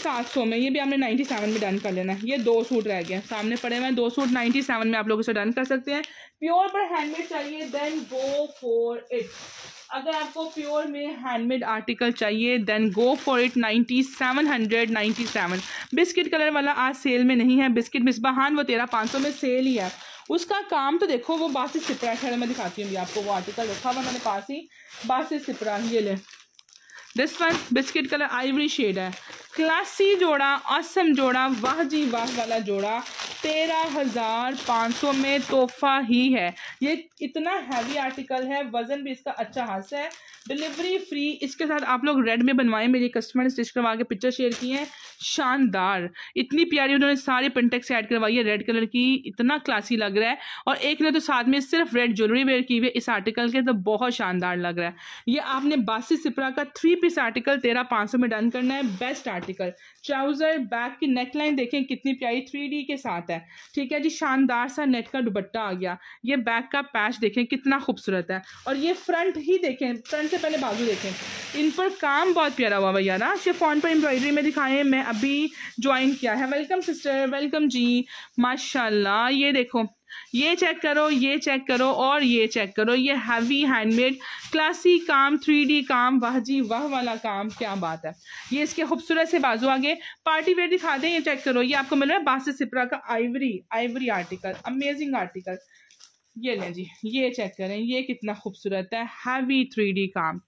सात सौ में ये भी आपने नाइन्टी सेवन में डन कर लेना है ये दो सूट रह गए सामने पड़े हुए हैं दो सूट नाइन्टी सेवन में आप लोग इसे डन कर सकते हैं प्योर पर हैंडमेड चाहिए देन गो फॉर इट अगर आपको प्योर में हैंडमेड आर्टिकल चाहिए then go for it ninety seven hundred ninety seven biscuit colour वाला आज सेल में नहीं है बिस्किट मिसबहान वो तेरह पाँच सौ में सेल ही है उसका काम तो देखो वो बासी सिपरा खैर मैं दिखाती हूँ आपको वो आर्टिकल रखा हुआ मैंने पास ही बासी सिपरा ये ले this one biscuit colour ivory shade है क्लासी जोड़ा असम जोड़ा वाह जी वाह वाला जोड़ा तेरह हज़ार पाँच सौ में तोहफा ही है ये इतना हैवी आर्टिकल है वज़न भी इसका अच्छा खासा है डिलीवरी फ्री इसके साथ आप लोग रेड में बनवाए मेरे कस्टमर ने स्टिच करवा के पिक्चर शेयर किए हैं शानदार इतनी प्यारी उन्होंने सारे पेंटेक्स ऐड करवाई है रेड कलर की इतना क्लासी लग रहा है और एक ने तो साथ में सिर्फ रेड ज्वेलरी वेयर की हुई है इस आर्टिकल के तो बहुत शानदार लग रहा है ये आपने बासी सिपरा का थ्री पीस आर्टिकल तेरह पाँच सौ में डन करना है बेस्ट आर्टिकल ट्राउजर बैक की लाइन देखें कितनी प्यारी थ्री के साथ है ठीक है जी शानदार सा नेट का दुबट्टा आ गया ये बैक का पैच देखें कितना खूबसूरत है और ये फ्रंट ही देखें फ्रंट से पहले बाजू देखें इन पर काम बहुत प्यारा हुआ भैया ना फोन पर एम्ब्रॉयडरी में दिखाएं मैं अभी ज्वाइन किया है वेलकम सिस्टर वेलकम जी माशाल्लाह ये देखो ये चेक करो ये चेक करो और ये चेक करो ये हैवी हैंडमेड क्लासी काम थ्री काम वाह जी वाह वाला काम क्या बात है ये इसके खूबसूरत से बाजू आगे पार्टी वेयर दिखा दें ये चेक करो ये आपको मिल रहा है बासी सिपरा का ivory ivory article amazing article ये लें जी ये चेक करें ये कितना खूबसूरत है हैवी थ्री काम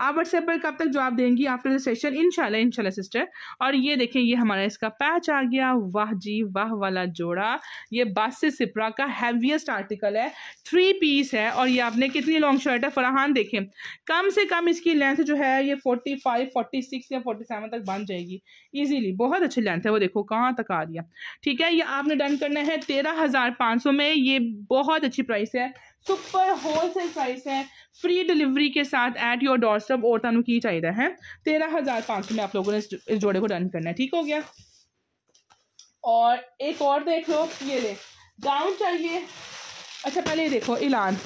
आप व्हाट्सएप पर कब तक जवाब देंगी आफ्टर द सेशन इनशाला इनशाला सिस्टर और ये देखें ये हमारा इसका पैच आ गया वाह जी वाह वाला जोड़ा ये बास सिपरा का हैवीएस्ट आर्टिकल है थ्री पीस है और ये आपने कितनी लॉन्ग शर्ट है फराहान देखें कम से कम इसकी लेंथ जो है ये फोर्टी फाइव फोर्टी सिक्स या फोर्टी सेवन तक बन जाएगी ईजीली बहुत अच्छी लेंथ है वो देखो कहाँ तक आ रही है ठीक है ये आपने डन करना है तेरह हज़ार पाँच सौ में ये बहुत अच्छी प्राइस है होल सेल प्राइस है फ्री डिलीवरी के साथ एट योर डोर स्टॉप और तुम की चाहिए है तेरह हज़ार पाँच सौ में आप लोगों ने इस, जोड़े को डन करना है ठीक हो गया और एक और देख लो ये ले गाउन चाहिए अच्छा पहले देखो ऐलान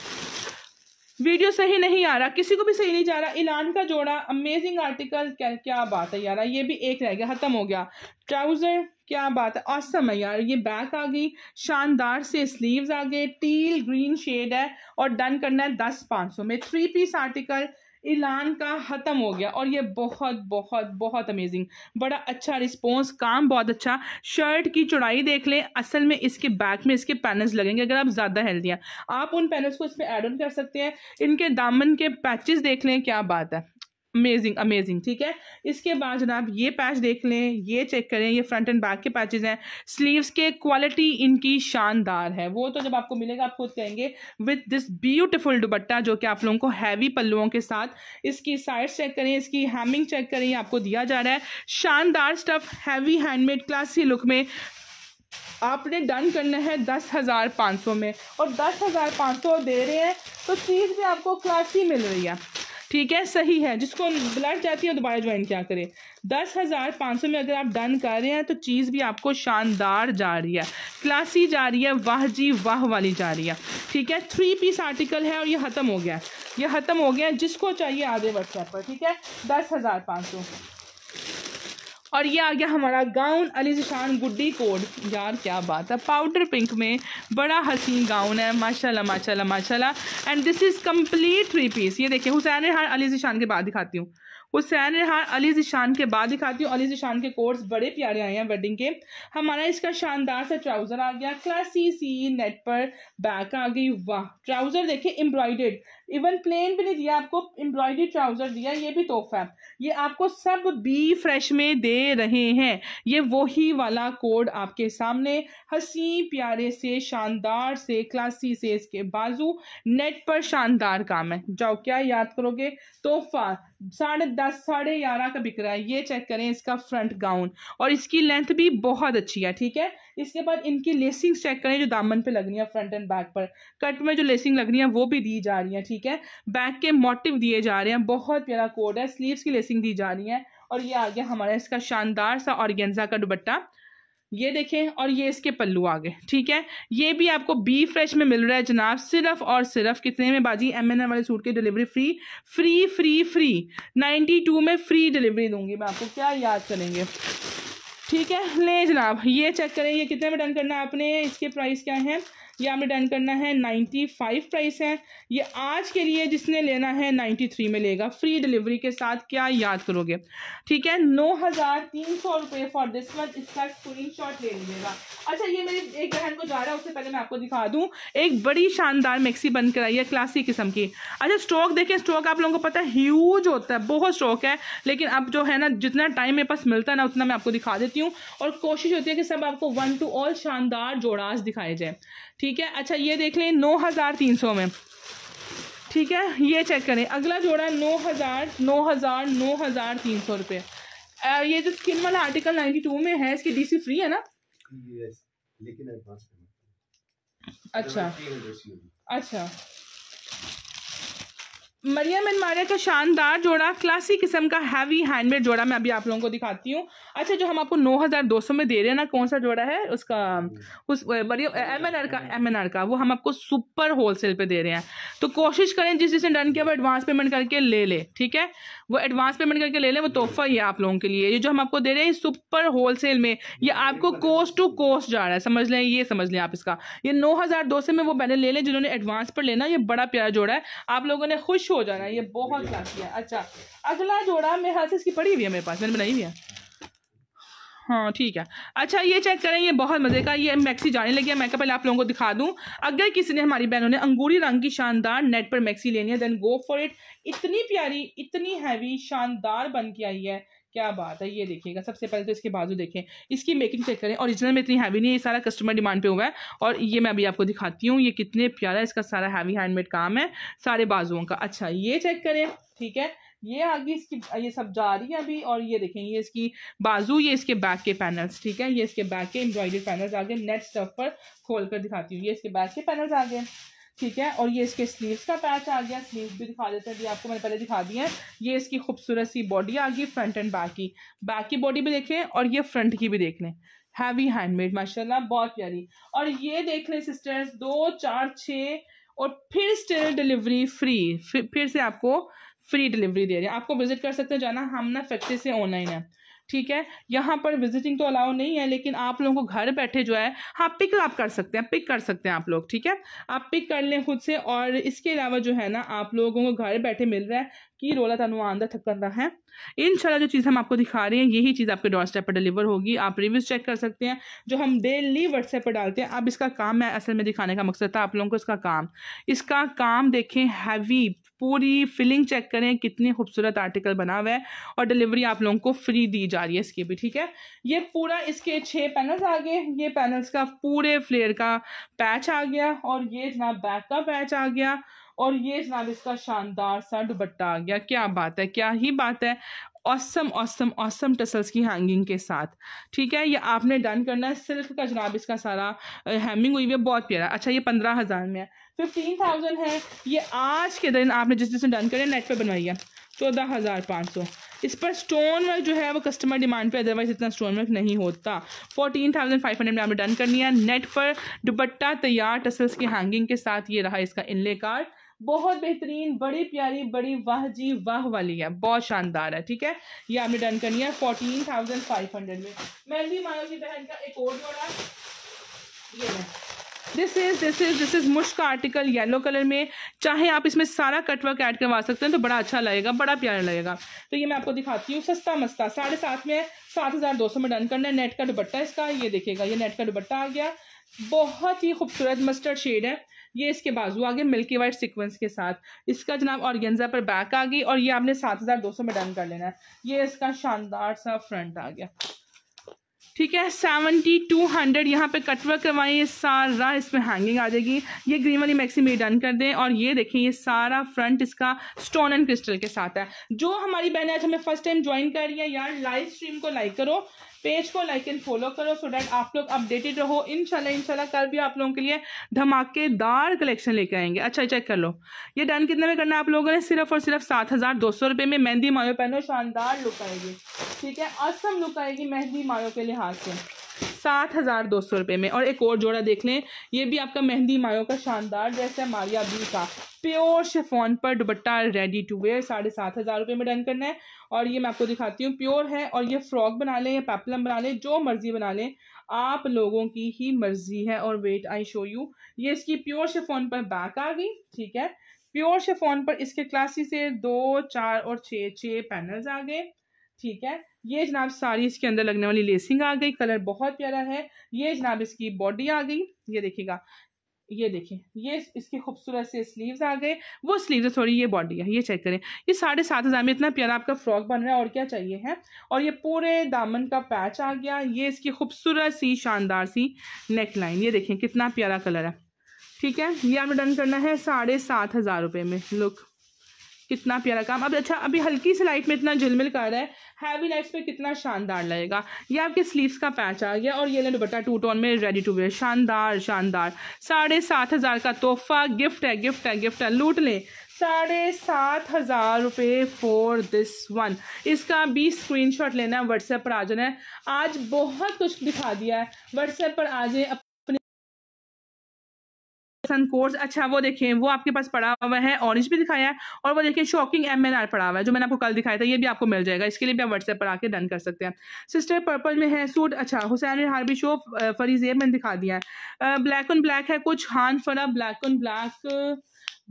वीडियो सही नहीं आ रहा किसी को भी सही नहीं जा रहा ईलान का जोड़ा अमेजिंग आर्टिकल क्या क्या बात है यार ये भी एक रह गया ख़त्म हो गया ट्राउज़र क्या बात है असम है यार ये बैक आ गई शानदार से स्लीव्स आ गए टील ग्रीन शेड है और डन करना है दस पाँच सौ में थ्री पीस आर्टिकल इलान का ख़त्म हो गया और ये बहुत बहुत बहुत अमेजिंग बड़ा अच्छा रिस्पॉन्स काम बहुत अच्छा शर्ट की चौड़ाई देख लें असल में इसके बैक में इसके पैनल्स लगेंगे अगर आप ज़्यादा हेल्दी हैं आप उन पैनल्स को इसमें ऐड ऑन कर सकते हैं इनके दामन के पैचेस देख लें क्या बात है अमेजिंग अमेजिंग ठीक है इसके बाद जनाब ये पैच देख लें ये चेक करें ये फ्रंट एंड बैक के पैचेज हैं स्लीव्स के क्वालिटी इनकी शानदार है वो तो जब आपको मिलेगा आप खुद कहेंगे विथ दिस ब्यूटिफुल दुपट्टा जो कि आप लोगों को हैवी पल्लुओं के साथ इसकी साइड चेक करें इसकी हैमिंग चेक करें आपको दिया जा रहा है शानदार stuff heavy handmade classy look में आपने डन करना है दस हज़ार पाँच सौ में और दस हज़ार पाँच सौ दे रहे हैं तो चीज़ भी आपको क्लासी मिल रही है ठीक है सही है जिसको ब्लड जाती है दोबारा ज्वाइन क्या करें दस हज़ार पाँच सौ में अगर आप डन कर रहे हैं तो चीज़ भी आपको शानदार जा रही है क्लासी जा रही है वाह जी वाह वाली जा रही है ठीक है थ्री पीस आर्टिकल है और ये ख़त्म हो गया है ये ख़त्म हो गया है जिसको चाहिए आधे व्हाट्सएप पर ठीक है दस हज़ार पाँच सौ और ये आ गया हमारा गाउन अली जिशान गुड्डी कोड यार क्या बात है पाउडर पिंक में बड़ा हसीन गाउन है माशाल्लाह माशाल्लाह माशाल्लाह and this is complete three piece ये देखिए हुसैन रिहान अली जिशान के बाद दिखाती हूँ हुसैन रिहान अली जिशान के बाद दिखाती हूँ अली जिशान के कोड्स बड़े प्यारे आए हैं वेडिंग के हमारा इसका शानदार सा ट्राउज़र आ गया क्लासी सी नेट पर बैक आ गई वाह ट्राउज़र देखिए एम्ब्रॉयडेड इवन प्लेन भी नहीं दिया आपको एम्ब्रॉयडरी ट्राउजर दिया ये भी तोहफा ये आपको सब बी फ्रेश में दे रहे हैं ये वही वाला कोड आपके सामने हसी प्यारे से शानदार से क्लासी से इसके बाजू नेट पर शानदार काम है जाओ क्या याद करोगे तोहफा साढ़े दस साढ़े ग्यारह का बिक रहा है ये चेक करें इसका फ्रंट गाउन और इसकी लेंथ भी बहुत अच्छी है ठीक है इसके बाद इनकी लेसिंग्स चेक करें जो दामन पे लगनी है फ्रंट एंड बैक पर कट में जो लेसिंग लगनी है वो भी दी जा रही है ठीक है बैक के मोटिव दिए जा रहे हैं बहुत प्यारा कोड है स्लीव्स की लेसिंग दी जा रही है और ये आ गया हमारा इसका शानदार सा ऑर्गेंजा का दुपट्टा ये देखें और ये इसके पल्लू आ गए ठीक है ये भी आपको बी फ्रेश में मिल रहा है जनाब सिर्फ और सिर्फ कितने में बाजी एम एन एम वाले सूट के delivery free free free free ninety two में फ्री डिलीवरी दूंगी मैं आपको क्या याद करेंगे ठीक है ले जनाब ये चेक करें ये कितने में डन करना है आपने इसके प्राइस क्या है ये आपने डन करना है नाइन्टी फाइव प्राइस है ये आज के लिए जिसने लेना है नाइन्टी थ्री में लेगा फ्री डिलीवरी के साथ क्या याद करोगे ठीक है नौ हज़ार तीन सौ रुपये फॉर दिस वन इसका स्क्रीन शॉट ले लीजिएगा अच्छा ये मेरे एक बहन को जा रहा है उससे पहले मैं आपको दिखा दूँ एक बड़ी शानदार बन कर आई है क्लासी किस्म की अच्छा स्टॉक देखें स्टॉक आप लोगों को पता है ह्यूज होता है बहुत स्टॉक है लेकिन अब जो है ना जितना टाइम मेरे पास मिलता है ना उतना मैं आपको दिखा देती हूँ और कोशिश होती है कि सब आपको वन टू ऑल शानदार जोड़ास दिखाए जाए ठीक ठीक है अच्छा ये देख लें नौ हज़ार तीन सौ में ठीक है ये चेक करें अगला जोड़ा नौ हज़ार नौ हज़ार नौ हज़ार तीन सौ रुपये ये जो स्किन वाला आर्टिकल नाइन्टी टू में है इसकी डीसी फ्री है ना लेकिन अच्छा अच्छा मरियम एंड मारिया का शानदार जोड़ा क्लासिक किस्म का हैवी हैंडमेड जोड़ा मैं अभी आप लोगों को दिखाती हूँ अच्छा जो हम आपको नौ हजार दो सौ में दे रहे हैं ना कौन सा जोड़ा है उसका हम्म। उस बढ़िया एम एन आर का एम एन आर का वो हम आपको सुपर होलसेल पे दे रहे हैं तो कोशिश करें जिस जिसने डन किया वो एडवांस पेमेंट करके ले ले ठीक है वो एडवांस पेमेंट करके ले लें वो तोहफा ही है आप लोगों के लिए ये जो हम आपको दे रहे हैं सुपर होलसेल में ये आपको कोस्ट टू कोस्ट जा रहा है समझ लें ये समझ लें आप इसका ये नौ हजार दो सौ में वो पहले ले लें जिन्होंने एडवांस पर लेना ये बड़ा प्यारा जोड़ा है आप लोगों ने खुश हो जाना है ये बहुत क्लासी है अच्छा अगला जोड़ा मेरे हाथ से इसकी पड़ी हुई है मेरे पास मैंने बनाई हुई है हाँ ठीक है अच्छा ये चेक करें ये बहुत मज़े का ये मैक्सी जाने लगी है मैं पहले आप लोगों को दिखा दूं अगर किसी ने हमारी बहनों ने अंगूरी रंग की शानदार नेट पर मैक्सी लेनी है देन गो फॉर इट इतनी प्यारी इतनी हैवी शानदार बन के आई है क्या बात है ये देखिएगा सबसे पहले तो इसके बाजू देखें इसकी मेकिंग चेक करें ओरिजिनल में इतनी हैवी नहीं है ये सारा कस्टमर डिमांड पे हुआ है और ये मैं अभी आपको दिखाती हूँ ये कितने प्यारा इसका सारा हैवी हैंडमेड काम है सारे बाजुओं का अच्छा ये चेक करें ठीक है ये आगे इसकी ये सब जा रही है अभी और ये देखें ये इसकी बाजू ये इसके बैक के पैनल्स ठीक है ये इसके बैक के एम्ब्रॉयडरी पैनल्स आ गए नेट स्टफ पर खोल कर दिखाती हूँ ये इसके बैक के पैनल्स आ गए ठीक है और ये इसके स्लीव्स का पैच आ गया स्लीव्स भी दिखा देते हैं जी आपको मैंने पहले दिखा दी है ये इसकी खूबसूरत सी बॉडी आ गई फ्रंट एंड बैक की बैक की बॉडी भी देखें और ये फ्रंट की भी देख लें हैवी हैंडमेड माशाल्लाह बहुत प्यारी और ये देख लें सिस्टर्स दो चार छः और फिर स्टिल डिलीवरी फ्री फिर से आपको फ्री डिलीवरी दे रही है आपको विजिट कर सकते हैं जाना हम ना फैक्ट्री से ऑनलाइन है ठीक है यहाँ पर विजिटिंग तो अलाउ नहीं है लेकिन आप लोगों को घर बैठे जो है हाँ पिक आप कर सकते हैं पिक कर सकते हैं आप लोग ठीक है आप पिक कर लें खुद से और इसके अलावा जो है ना आप लोगों को घर बैठे मिल रहा है कि रोला तनु आंदा थकंदा है इन जो चीज़ हम आपको दिखा रहे हैं यही चीज़ आपके डॉट पर डिलीवर होगी आप रिव्यूज़ चेक कर सकते हैं जो हम डेली व्हाट्सएप पर डालते हैं अब इसका काम मैं असल में दिखाने का मकसद था आप लोगों को इसका काम इसका काम देखें हैवी पूरी फिलिंग चेक करें कितनी खूबसूरत आर्टिकल बना हुआ है और डिलीवरी आप लोगों को फ्री दी जा रही है इसकी भी ठीक है ये पूरा इसके छः पैनल्स आ गए ये पैनल्स का पूरे फ्लेयर का पैच आ गया और ये जनाब बैक का पैच आ गया और ये जनाब इसका शानदार सा दुबट्टा आ गया क्या बात है क्या ही बात है औसम औसम औसम टसल्स की हैंगिंग के साथ ठीक है ये आपने डन करना है सिल्क का जनाब इसका सारा हैमिंग हुई हुई है बहुत प्यारा अच्छा ये पंद्रह हज़ार में है फिफ्टीन थाउजेंड है ये आज के दिन आपने जिस जिसने डन करें नेट पे बनवाई है चौदह हज़ार पाँच सौ इस पर स्टोन वर्क जो है वो कस्टमर डिमांड पे अदरवाइज इतना स्टोन वर्क नहीं होता फोर्टीन थाउजेंड फाइव हंड्रेड में आपने डन करनी है नेट पर दुपट्टा तैयार टसल्स की हैंगिंग के साथ ये रहा इसका इनले कार्ड बहुत बेहतरीन बड़ी प्यारी बड़ी वाह जी वाह वाली है बहुत शानदार है ठीक है ये आपने डन करनी है फोर्टीन थाउजेंड फाइव हंड्रेड में मेहंदी माया की बहन का एक और जोड़ा ये है this is this is this is मुश्क आर्टिकल येलो कलर में चाहे आप इसमें सारा कटवर्क ऐड करवा सकते हैं तो बड़ा अच्छा लगेगा बड़ा प्यारा लगेगा तो ये मैं आपको दिखाती हूँ सस्ता मस्ता साढ़े सात में सात हज़ार दो सौ में डन करना है नेट का दुबट्टा इसका ये देखिएगा ये नेट का दुबट्टा आ गया बहुत ही खूबसूरत मस्टर्ड शेड है ये इसके बाजू आ गए मिल्की वाइट सिक्वेंस के साथ इसका जनाब गेंजा पर बैक आ गई और ये आपने सात हज़ार दो सौ में डन कर लेना है ये इसका शानदार सा फ्रंट आ गया ठीक है सेवेंटी टू हंड्रेड यहाँ पे कटवर करवाएं सारा पर हैंगिंग आ जाएगी ये ग्रीन वाली मैक्सी मेरी डन कर दें और ये देखें ये सारा फ्रंट इसका स्टोन एंड क्रिस्टल के साथ है जो हमारी बहन आज हमें फर्स्ट टाइम ज्वाइन कर रही है यार लाइव स्ट्रीम को लाइक करो पेज को लाइक एंड फॉलो करो सो डैट आप लोग अपडेटेड रहो इनशाला इनशाला कल भी आप लोगों के लिए धमाकेदार कलेक्शन लेके आएंगे अच्छा चेक कर लो ये डन कितने में करना है आप लोगों ने सिर्फ और सिर्फ सात हज़ार दो सौ रुपये में मेहंदी मायो पहनो शानदार लुक आएगी ठीक है असम लुक आएगी मेहंदी मायो के लिहाज से सात हज़ार दो सौ रुपये में और एक और जोड़ा देख लें ये भी आपका मेहंदी मायो का शानदार जैसे मारिया बी का प्योर शेफोन पर दुपट्टा रेडी टू वेयर साढ़े सात हज़ार रुपये में डन करना है और ये मैं आपको दिखाती हूँ प्योर है और ये फ्रॉक बना लें या पैपलम बना लें जो मर्ज़ी बना लें आप लोगों की ही मर्ज़ी है और वेट आई शो यू ये इसकी प्योर शेफोन पर बैक आ गई ठीक है प्योर शेफोन पर इसके क्लासी से दो चार और छः छः पैनल्स आ गए ठीक है ये जनाब सारी इसके अंदर लगने वाली लेसिंग आ गई कलर बहुत प्यारा है ये जनाब इसकी बॉडी आ गई ये देखिएगा ये देखिए ये इसके खूबसूरत से स्लीव्स आ गए वो स्लीव्स थोड़ी ये बॉडी है ये चेक करें ये साढ़े सात हज़ार में इतना प्यारा आपका फ्रॉक बन रहा है और क्या चाहिए है और ये पूरे दामन का पैच आ गया ये इसकी खूबसूरत सी शानदार सी नेक लाइन ये देखें कितना प्यारा कलर है ठीक है ये आपने डन करना है साढ़े सात हज़ार रुपये में लुक कितना प्यारा काम अब अच्छा अभी हल्की सी लाइट में इतना झिलमिल कर रहा है हैवी लाइट्स पे कितना शानदार लगेगा ये आपके स्लीव्स का पैच आ गया और ये ले दुपट्टा टू टोन में रेडी टू वेयर शानदार शानदार साढ़े सात हज़ार का तोहफा गिफ्ट है गिफ्ट है गिफ्ट है लूट लें साढ़े सात हज़ार रुपये फॉर दिस वन इसका भी शॉट लेना है व्हाट्सएप पर आ जाना है आज बहुत कुछ दिखा दिया है व्हाट्सएप पर आ जाए सन कोर्स अच्छा वो देखिए वो आपके पास पड़ा हुआ है ऑरेंज भी दिखाया है और वो देखिए शॉकिंग एम एन आर पड़ा हुआ है जो मैंने आपको कल दिखाया था ये भी आपको मिल जाएगा इसके लिए भी आप व्हाट्सएप पर आके डन कर सकते हैं सिस्टर पर्पल में है सूट अच्छा हुसैन भी शो ये मैंने दिखा दिया है ब्लैक ऑन ब्लैक है कुछ हान फरा ब्लैक ऑन ब्लैक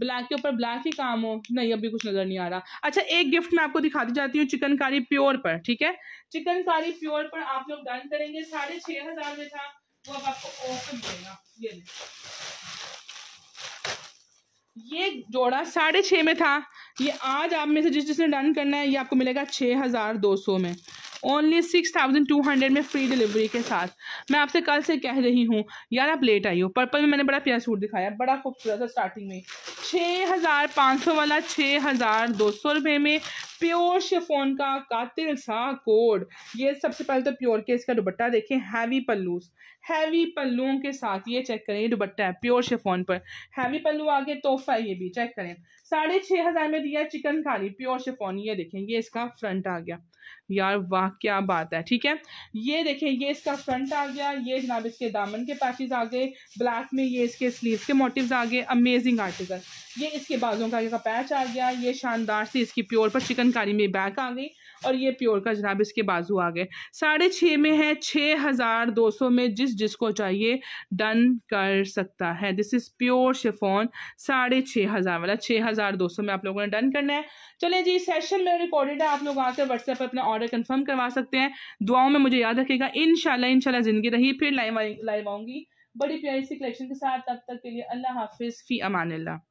ब्लैक के ऊपर ब्लैक ही काम हो नहीं अभी कुछ नज़र नहीं आ रहा अच्छा एक गिफ्ट मैं आपको दिखाती जाती हूँ चिकनकारी प्योर पर ठीक है चिकनकारी प्योर पर आप लोग डन करेंगे साढ़े छह हज़ार में था वो अब आपको ऑफर मिलेगा ये ये जोड़ा साढ़े छः में था ये आज आप में से जिस जिसने डन करना है ये आपको मिलेगा छः हज़ार दो सौ में only six thousand two hundred में फ्री डिलीवरी के साथ मैं आपसे कल से कह रही हूँ यार आप लेट आई हो पर्पल में मैंने बड़ा प्यारा सूट दिखाया बड़ा खूबसूरत है स्टार्टिंग में छः हज़ार पाँच सौ वाला छः हज़ार दो सौ रुपये में प्योर शिफोन का कातिल सा कोड ये सबसे पहले तो प्योर के इसका दुबट्टा देखें हैवी पल्लू हैवी पल्लुओं के साथ ये चेक करें ये दुपट्टा है प्योर शिफोन पर हैवी पल्लू आगे तोहफा ये भी चेक करें साढ़े छः हज़ार में दिया चिकन खाली प्योर शिफोन ये देखें ये इसका फ्रंट आ गया यार वाह क्या बात है ठीक है ये देखें ये इसका फ्रंट आ गया ये जनाब इसके दामन के पैचेज आ गए ब्लैक में ये इसके स्लीव्स के मोटिव्स आ गए अमेजिंग आर्टिकल ये इसके बाजों का पैच आ गया ये शानदार सी इसकी प्योर पर चिकन कलमकारी में बैक आ गई और ये प्योर का जनाब इसके बाजू आ गए साढ़े छः में है छः हज़ार दो सौ में जिस जिसको चाहिए डन कर सकता है दिस इज़ प्योर शिफोन साढ़े छः हज़ार वाला छः हज़ार दो सौ में आप लोगों ने डन करना है चलें जी सेशन में रिकॉर्डेड है आप लोग आकर व्हाट्सएप पर अपना ऑर्डर कन्फर्म करवा सकते हैं दुआओं में मुझे याद रखेगा इन शाला ज़िंदगी रही फिर लाइव लाइव आऊँगी बड़ी प्यारी सी कलेक्शन के साथ तब तक के लिए अल्लाह हाफिज़ फ़ी अमान